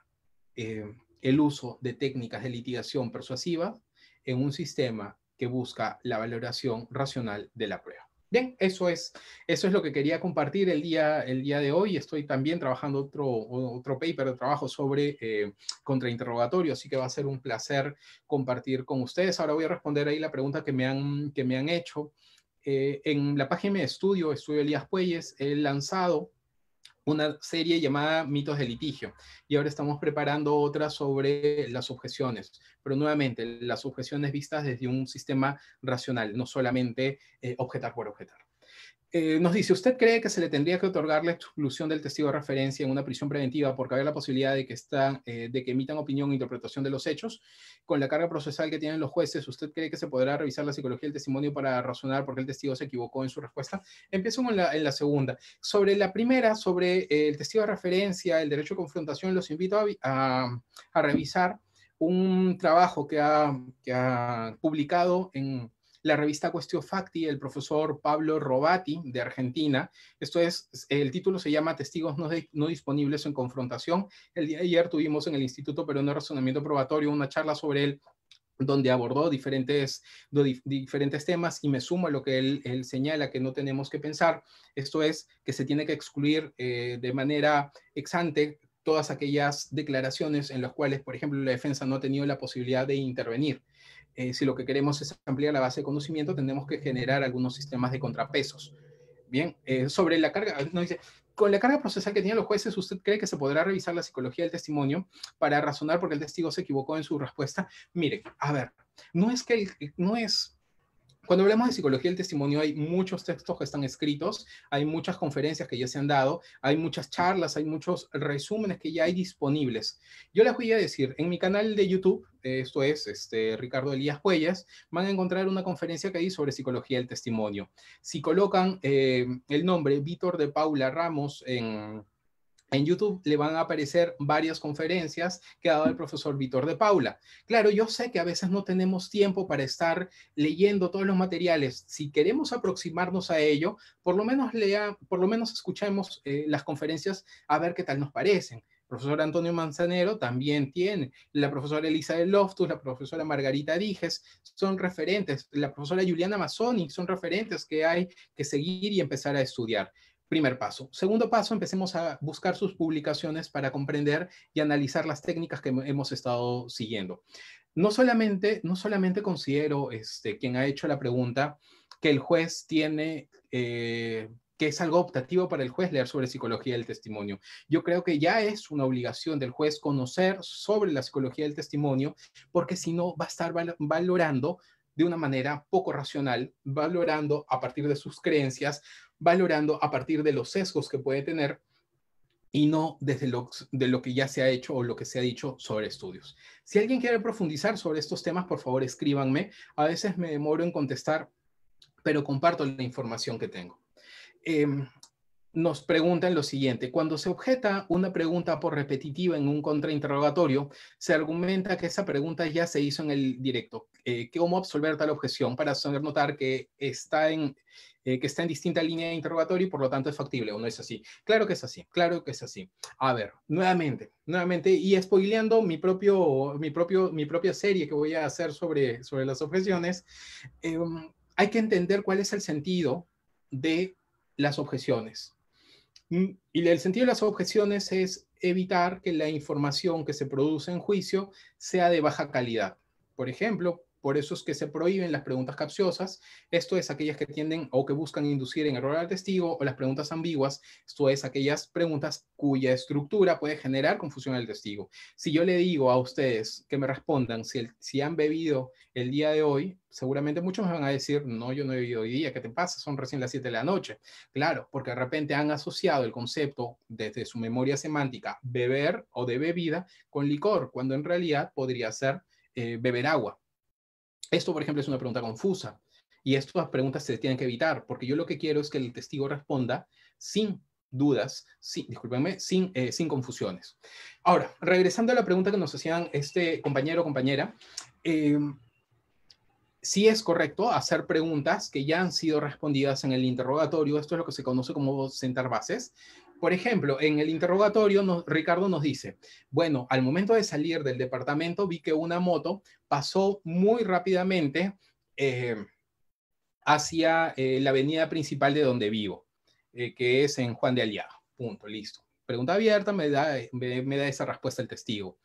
eh, el uso de técnicas de litigación persuasiva en un sistema que busca la valoración racional de la prueba. Bien, eso es, eso es lo que quería compartir el día, el día de hoy. Estoy también trabajando otro, otro paper de trabajo sobre eh, contrainterrogatorio, así que va a ser un placer compartir con ustedes. Ahora voy a responder ahí la pregunta que me han, que me han hecho eh, en la página de estudio, Estudio Elías Puelles, he lanzado una serie llamada Mitos de Litigio y ahora estamos preparando otra sobre las objeciones, pero nuevamente las objeciones vistas desde un sistema racional, no solamente eh, objetar por objetar. Eh, nos dice, ¿usted cree que se le tendría que otorgar la exclusión del testigo de referencia en una prisión preventiva porque caber la posibilidad de que, eh, emitan opinión e interpretación de los hechos? Con la carga procesal que tienen los jueces, ¿usted cree que se podrá revisar la psicología del testimonio para razonar por qué el testigo se equivocó en su respuesta? Empiezo con la, en la segunda. Sobre la primera, sobre eh, el testigo de referencia, el derecho a confrontación, los invito a, revisar un trabajo que ha publicado en la revista Cuestio Facti, el profesor Pablo Robati de Argentina. Esto es, el título se llama Testigos no, disponibles en confrontación. El día de ayer tuvimos en el Instituto Peruano de Razonamiento Probatorio una charla sobre él donde abordó diferentes, diferentes temas y me sumo a lo que él, señala que no tenemos que pensar, esto es que se tiene que excluir eh, de manera exante todas aquellas declaraciones en las cuales, por ejemplo, la defensa no ha tenido la posibilidad de intervenir. Eh, si lo que queremos es ampliar la base de conocimiento, tendremos que generar algunos sistemas de contrapesos. Bien, eh, sobre la carga, ah, no dice, con la carga procesal que tienen los jueces, ¿usted cree que se podrá revisar la psicología del testimonio para razonar porque el testigo se equivocó en su respuesta? Mire, a ver, no es que, no es cuando hablamos de psicología del testimonio, hay muchos textos que están escritos, hay muchas conferencias que ya se han dado, hay muchas charlas, hay muchos resúmenes que ya hay disponibles. Yo les voy a decir, en mi canal de YouTube, eh, esto es este, Ricardo Elías Cuellas, van a encontrar una conferencia que hay sobre psicología del testimonio. Si colocan eh, el nombre Víctor de Paula Ramos en en YouTube le van a aparecer varias conferencias que ha dado el profesor Víctor de Paula. Claro, yo sé que a veces no tenemos tiempo para estar leyendo todos los materiales. Si queremos aproximarnos a ello, por lo menos lea, por lo menos escuchemos eh, las conferencias a ver qué tal nos parecen. El profesor Antonio Manzanero también tiene, la profesora Elisa de Loftus, la profesora Margarita Dijes, son referentes, la profesora Juliana Mazzoni, son referentes que hay que seguir y empezar a estudiar. Primer paso. Segundo paso, empecemos a buscar sus publicaciones para comprender y analizar las técnicas que hemos estado siguiendo. No solamente, no solamente considero este, quien ha hecho la pregunta que el juez tiene, eh, que es algo optativo para el juez leer sobre psicología del testimonio. Yo creo que ya es una obligación del juez conocer sobre la psicología del testimonio, porque si no va a estar valorando de una manera poco racional, valorando a partir de sus creencias valorando a partir de los sesgos que puede tener y no desde lo, de lo que ya se ha hecho o lo que se ha dicho sobre estudios. Si alguien quiere profundizar sobre estos temas, por favor escríbanme. A veces me demoro en contestar, pero comparto la información que tengo. Em, nos preguntan lo siguiente. Cuando se objeta una pregunta por repetitiva en un contrainterrogatorio, se argumenta que esa pregunta ya se hizo en el directo. Eh, ¿Cómo absolver tal objeción para hacer notar que está, en, eh, que está en distinta línea de interrogatorio y por lo tanto es factible o no es así? Claro que es así, claro que es así. A ver, nuevamente, nuevamente, y spoileando mi, propio, mi, propio, mi propia serie que voy a hacer sobre, sobre las objeciones, em, hay que entender cuál es el sentido de las objeciones Mm, y el sentido de las objeciones es evitar que la información que se produce en juicio sea de baja calidad. Por ejemplo, por eso es que se prohíben las preguntas capciosas, esto es aquellas que tienden o que buscan inducir en error al testigo, o las preguntas ambiguas, esto es aquellas preguntas cuya estructura puede generar confusión al testigo. Si yo le digo a ustedes que me respondan si, han bebido el día de hoy, seguramente muchos me van a decir, no, yo no he bebido hoy día, ¿qué te pasa? Son recién las 7 de la noche. Claro, porque de repente han asociado el concepto desde su memoria semántica beber o de bebida con licor, cuando en realidad podría ser eh, beber agua esto, por ejemplo, es una pregunta confusa y estas preguntas se tienen que evitar porque yo lo que quiero es que el testigo responda sin dudas, sin, discúlpenme, sin, eh, confusiones. Ahora, regresando a la pregunta que nos hacían este compañero o compañera, em, si es correcto hacer preguntas que ya han sido respondidas en el interrogatorio, esto es lo que se conoce como sentar bases, por ejemplo, en el interrogatorio, Ricardo nos dice, bueno, al momento de salir del departamento vi que una moto pasó muy rápidamente eh, hacia eh, la avenida principal de donde vivo, eh, que es en Juan de Aliado. Punto, listo. Pregunta abierta, me da, da esa respuesta el testigo.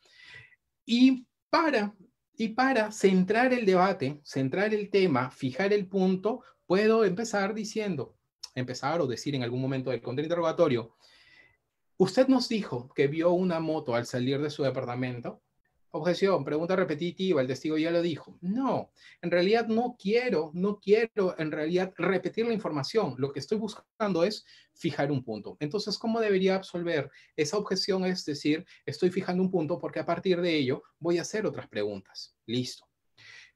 Y para, y para centrar el debate, centrar el tema, fijar el punto, puedo empezar diciendo, empezar o decir en algún momento del contrainterrogatorio, usted nos dijo que vio una moto al salir de su departamento. Objeción, pregunta repetitiva, el testigo ya lo dijo. No, en realidad no quiero, no quiero en realidad repetir la información. Lo que estoy buscando es fijar un punto. Entonces, ¿cómo debería absolver esa objeción? Es decir, estoy fijando un punto porque a partir de ello voy a hacer otras preguntas. Listo.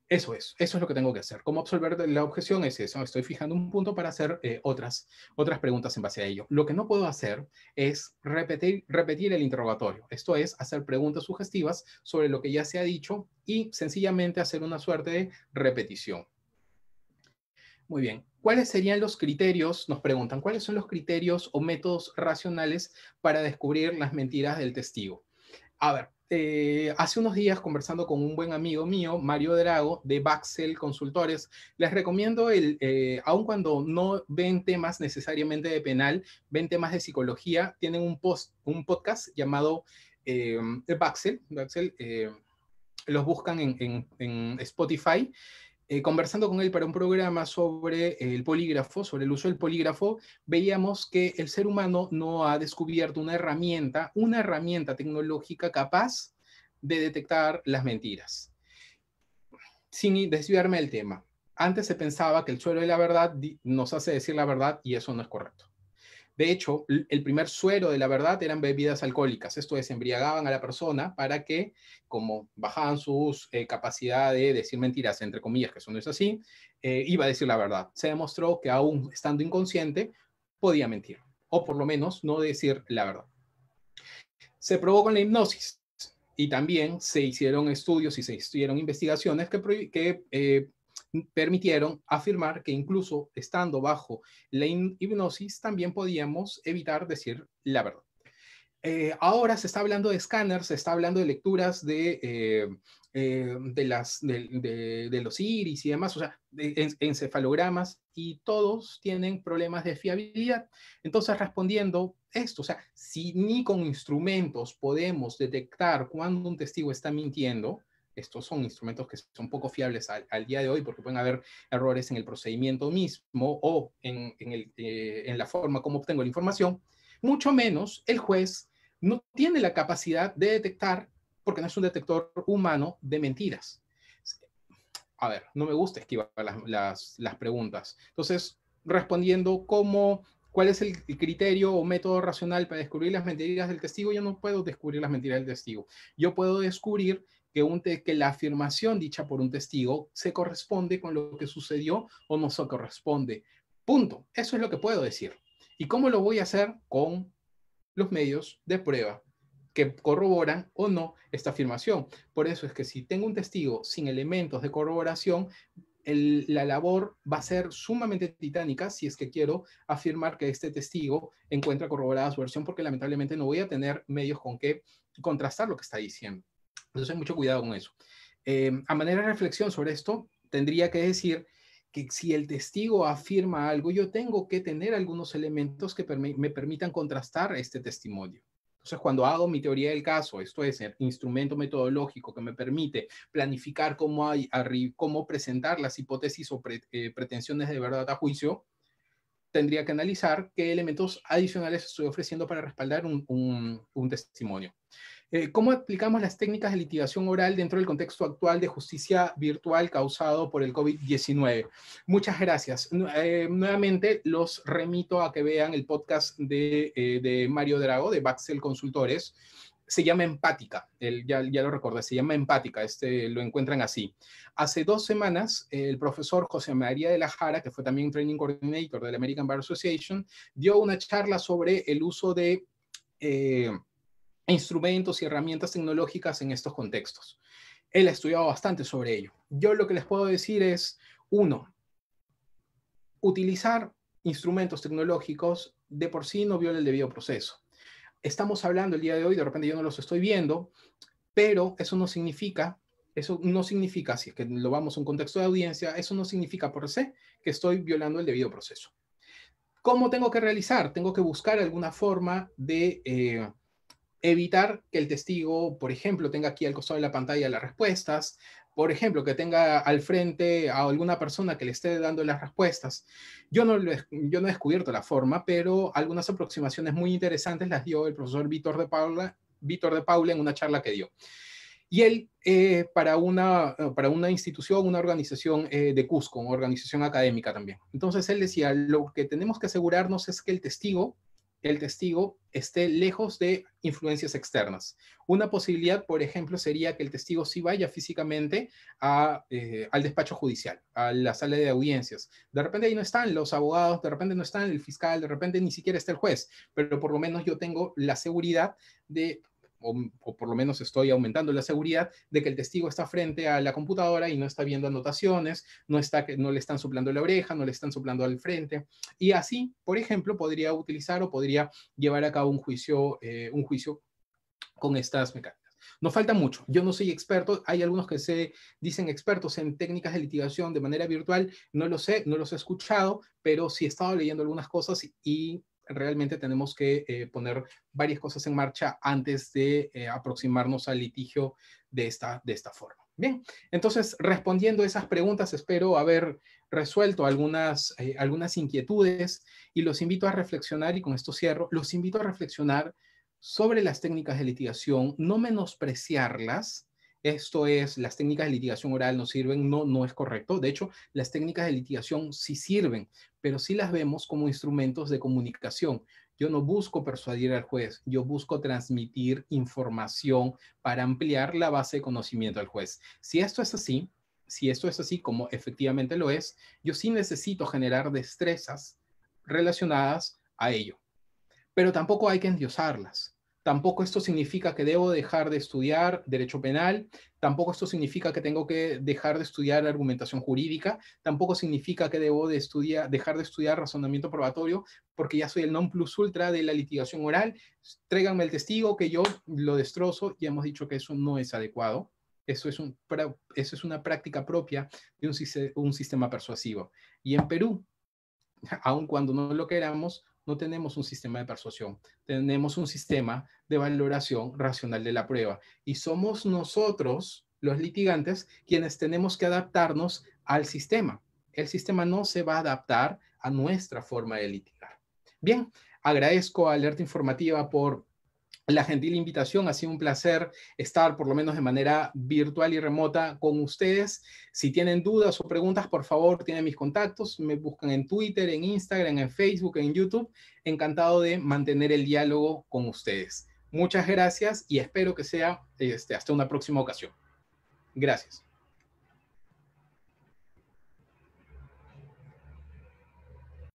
Eso es, eso es lo que tengo que hacer. ¿Cómo absolver la objeción? Es eso, estoy fijando un punto para hacer eh, otras, otras preguntas en base a ello. Lo que no puedo hacer es repetir, repetir el interrogatorio, esto es hacer preguntas sugestivas sobre lo que ya se ha dicho y sencillamente hacer una suerte de repetición. Muy bien, ¿cuáles serían los criterios? Nos preguntan, ¿cuáles son los criterios o métodos racionales para descubrir las mentiras del testigo? A ver, eh, hace unos días conversando con un buen amigo mío, Mario Drago, de Baxel Consultores. Les recomiendo, el, eh, aun cuando no ven temas necesariamente de penal, ven temas de psicología, tienen un, post, un podcast llamado eh, Baxel. los buscan en Spotify eh, conversando con él para un programa sobre el polígrafo, sobre el uso del polígrafo, veíamos que el ser humano no ha descubierto una herramienta, una herramienta tecnológica capaz de detectar las mentiras. Sin desviarme del tema, antes se pensaba que el suelo de la verdad nos hace decir la verdad y eso no es correcto. De hecho, el primer suero de la verdad eran bebidas alcohólicas. Esto es, embriagaban a la persona para que, como bajaban sus eh, capacidad de decir mentiras, entre comillas, que eso no es así, eh, iba a decir la verdad. Se demostró que aún estando inconsciente, podía mentir, o por lo menos no decir la verdad. Se probó con la hipnosis y también se hicieron estudios y se hicieron investigaciones que, que eh, permitieron afirmar que incluso estando bajo la hipnosis también podíamos evitar decir la verdad. Eh, ahora se está hablando de escáneres, se está hablando de lecturas de, eh, eh, de, las, los iris y demás, o sea, encefalogramas, y todos tienen problemas de fiabilidad. Entonces, respondiendo esto, o sea, si ni con instrumentos podemos detectar cuando un testigo está mintiendo, estos son instrumentos que son poco fiables al, día de hoy porque pueden haber errores en el procedimiento mismo o eh, en, la forma como obtengo la información, mucho menos el juez no tiene la capacidad de detectar, porque no es un detector humano, de mentiras. A ver, no me gusta esquivar las, las, las preguntas. Entonces, respondiendo cómo cuál es el criterio o método racional para descubrir las mentiras del testigo, yo no puedo descubrir las mentiras del testigo. Yo puedo descubrir que, que la afirmación dicha por un testigo se corresponde con lo que sucedió o no se corresponde. Punto. Eso es lo que puedo decir. ¿Y cómo lo voy a hacer? Con los medios de prueba que corroboran o no esta afirmación. Por eso es que si tengo un testigo sin elementos de corroboración, la labor va a ser sumamente titánica si es que quiero afirmar que este testigo encuentra corroborada su versión porque lamentablemente no voy a tener medios con que contrastar lo que está diciendo. Entonces, mucho cuidado con eso. Em, a manera de reflexión sobre esto, tendría que decir que si el testigo afirma algo, yo tengo que tener algunos elementos que me permitan contrastar este testimonio. Entonces, cuando hago mi teoría del caso, esto es el instrumento metodológico que me permite planificar cómo, presentar las hipótesis o eh, pretensiones de verdad a juicio, tendría que analizar qué elementos adicionales estoy ofreciendo para respaldar un testimonio. Eh, ¿Cómo aplicamos las técnicas de litigación oral dentro del contexto actual de justicia virtual causado por el COVID-19? Muchas gracias. Eh, nuevamente los remito a que vean el podcast de, eh, Mario Drago de Baxel Consultores. Se llama Empática, ya, lo recordé, se llama Empática, este, lo encuentran así. Hace dos semanas, el profesor José María de la Jara, que fue también Training Coordinator de la American Bar Association, dio una charla sobre el uso de instrumentos y herramientas tecnológicas en estos contextos. Él ha estudiado bastante sobre ello. Yo lo que les puedo decir es, uno, utilizar instrumentos tecnológicos de por sí no viola el debido proceso. Estamos hablando el día de hoy, de repente yo no los estoy viendo, pero eso no significa, eso no significa, si es que lo vamos a un contexto de audiencia, eso no significa por sí que estoy violando el debido proceso. ¿Cómo tengo que realizar? Tengo que buscar alguna forma de... Eh, evitar que el testigo, por ejemplo, tenga aquí al costado de la pantalla las respuestas, por ejemplo, que tenga al frente a alguna persona que le esté dando las respuestas. Yo no, he descubierto la forma, pero algunas aproximaciones muy interesantes las dio el profesor Víctor de Paula, Víctor de Paula en una charla que dio. Y él, eh, para, una, para una institución, una organización eh, de Cusco, una organización académica también. Entonces él decía, lo que tenemos que asegurarnos es que el testigo el testigo esté lejos de influencias externas. Una posibilidad, por ejemplo, sería que el testigo sí vaya físicamente eh, al despacho judicial, a la sala de audiencias. De repente ahí no están los abogados, de repente no están el fiscal, de repente ni siquiera está el juez, pero por lo menos yo tengo la seguridad de o, por lo menos estoy aumentando la seguridad de que el testigo está frente a la computadora y no está viendo anotaciones, no, está, no le están soplando la oreja, no le están soplando al frente. Y así, por ejemplo, podría utilizar o podría llevar a cabo un juicio, eh, un juicio con estas mecánicas. No falta mucho. Yo no soy experto. Hay algunos que se dicen expertos en técnicas de litigación de manera virtual. No lo sé, no los he escuchado, pero sí he estado leyendo algunas cosas y realmente tenemos que eh, poner varias cosas en marcha antes de eh, aproximarnos al litigio de esta, de esta forma. Bien, entonces respondiendo esas preguntas, espero haber resuelto algunas, eh, algunas inquietudes y los invito a reflexionar, y con esto cierro, los invito a reflexionar sobre las técnicas de litigación, no menospreciarlas, esto es, las técnicas de litigación oral no sirven, no, no es correcto. De hecho, las técnicas de litigación sí sirven, pero sí las vemos como instrumentos de comunicación. Yo no busco persuadir al juez, yo busco transmitir información para ampliar la base de conocimiento del juez. Si esto es así, si esto es así como efectivamente lo es, yo sí necesito generar destrezas relacionadas a ello. Pero tampoco hay que endiosarlas. Tampoco esto significa que debo dejar de estudiar derecho penal, tampoco esto significa que tengo que dejar de estudiar argumentación jurídica, tampoco significa que debo de estudiar, dejar de estudiar razonamiento probatorio, porque ya soy el non plus ultra de la litigación oral. Tréganme el testigo que yo lo destrozo, y hemos dicho que eso no es adecuado. Eso es, un, eso es una práctica propia de un sistema persuasivo. Y en Perú, aun cuando no lo queramos, no tenemos un sistema de persuasión, tenemos un sistema de valoración racional de la prueba y somos nosotros, los litigantes, quienes tenemos que adaptarnos al sistema. El sistema no se va a adaptar a nuestra forma de litigar. Bien, agradezco a Alerta Informativa por la gentil invitación. Ha sido un placer estar, por lo menos de manera virtual y remota, con ustedes. Si tienen dudas o preguntas, por favor, tienen mis contactos. Me buscan en Twitter, en Instagram, en Facebook, en YouTube. Encantado de mantener el diálogo con ustedes. Muchas gracias y espero que sea este, hasta una próxima ocasión. Gracias.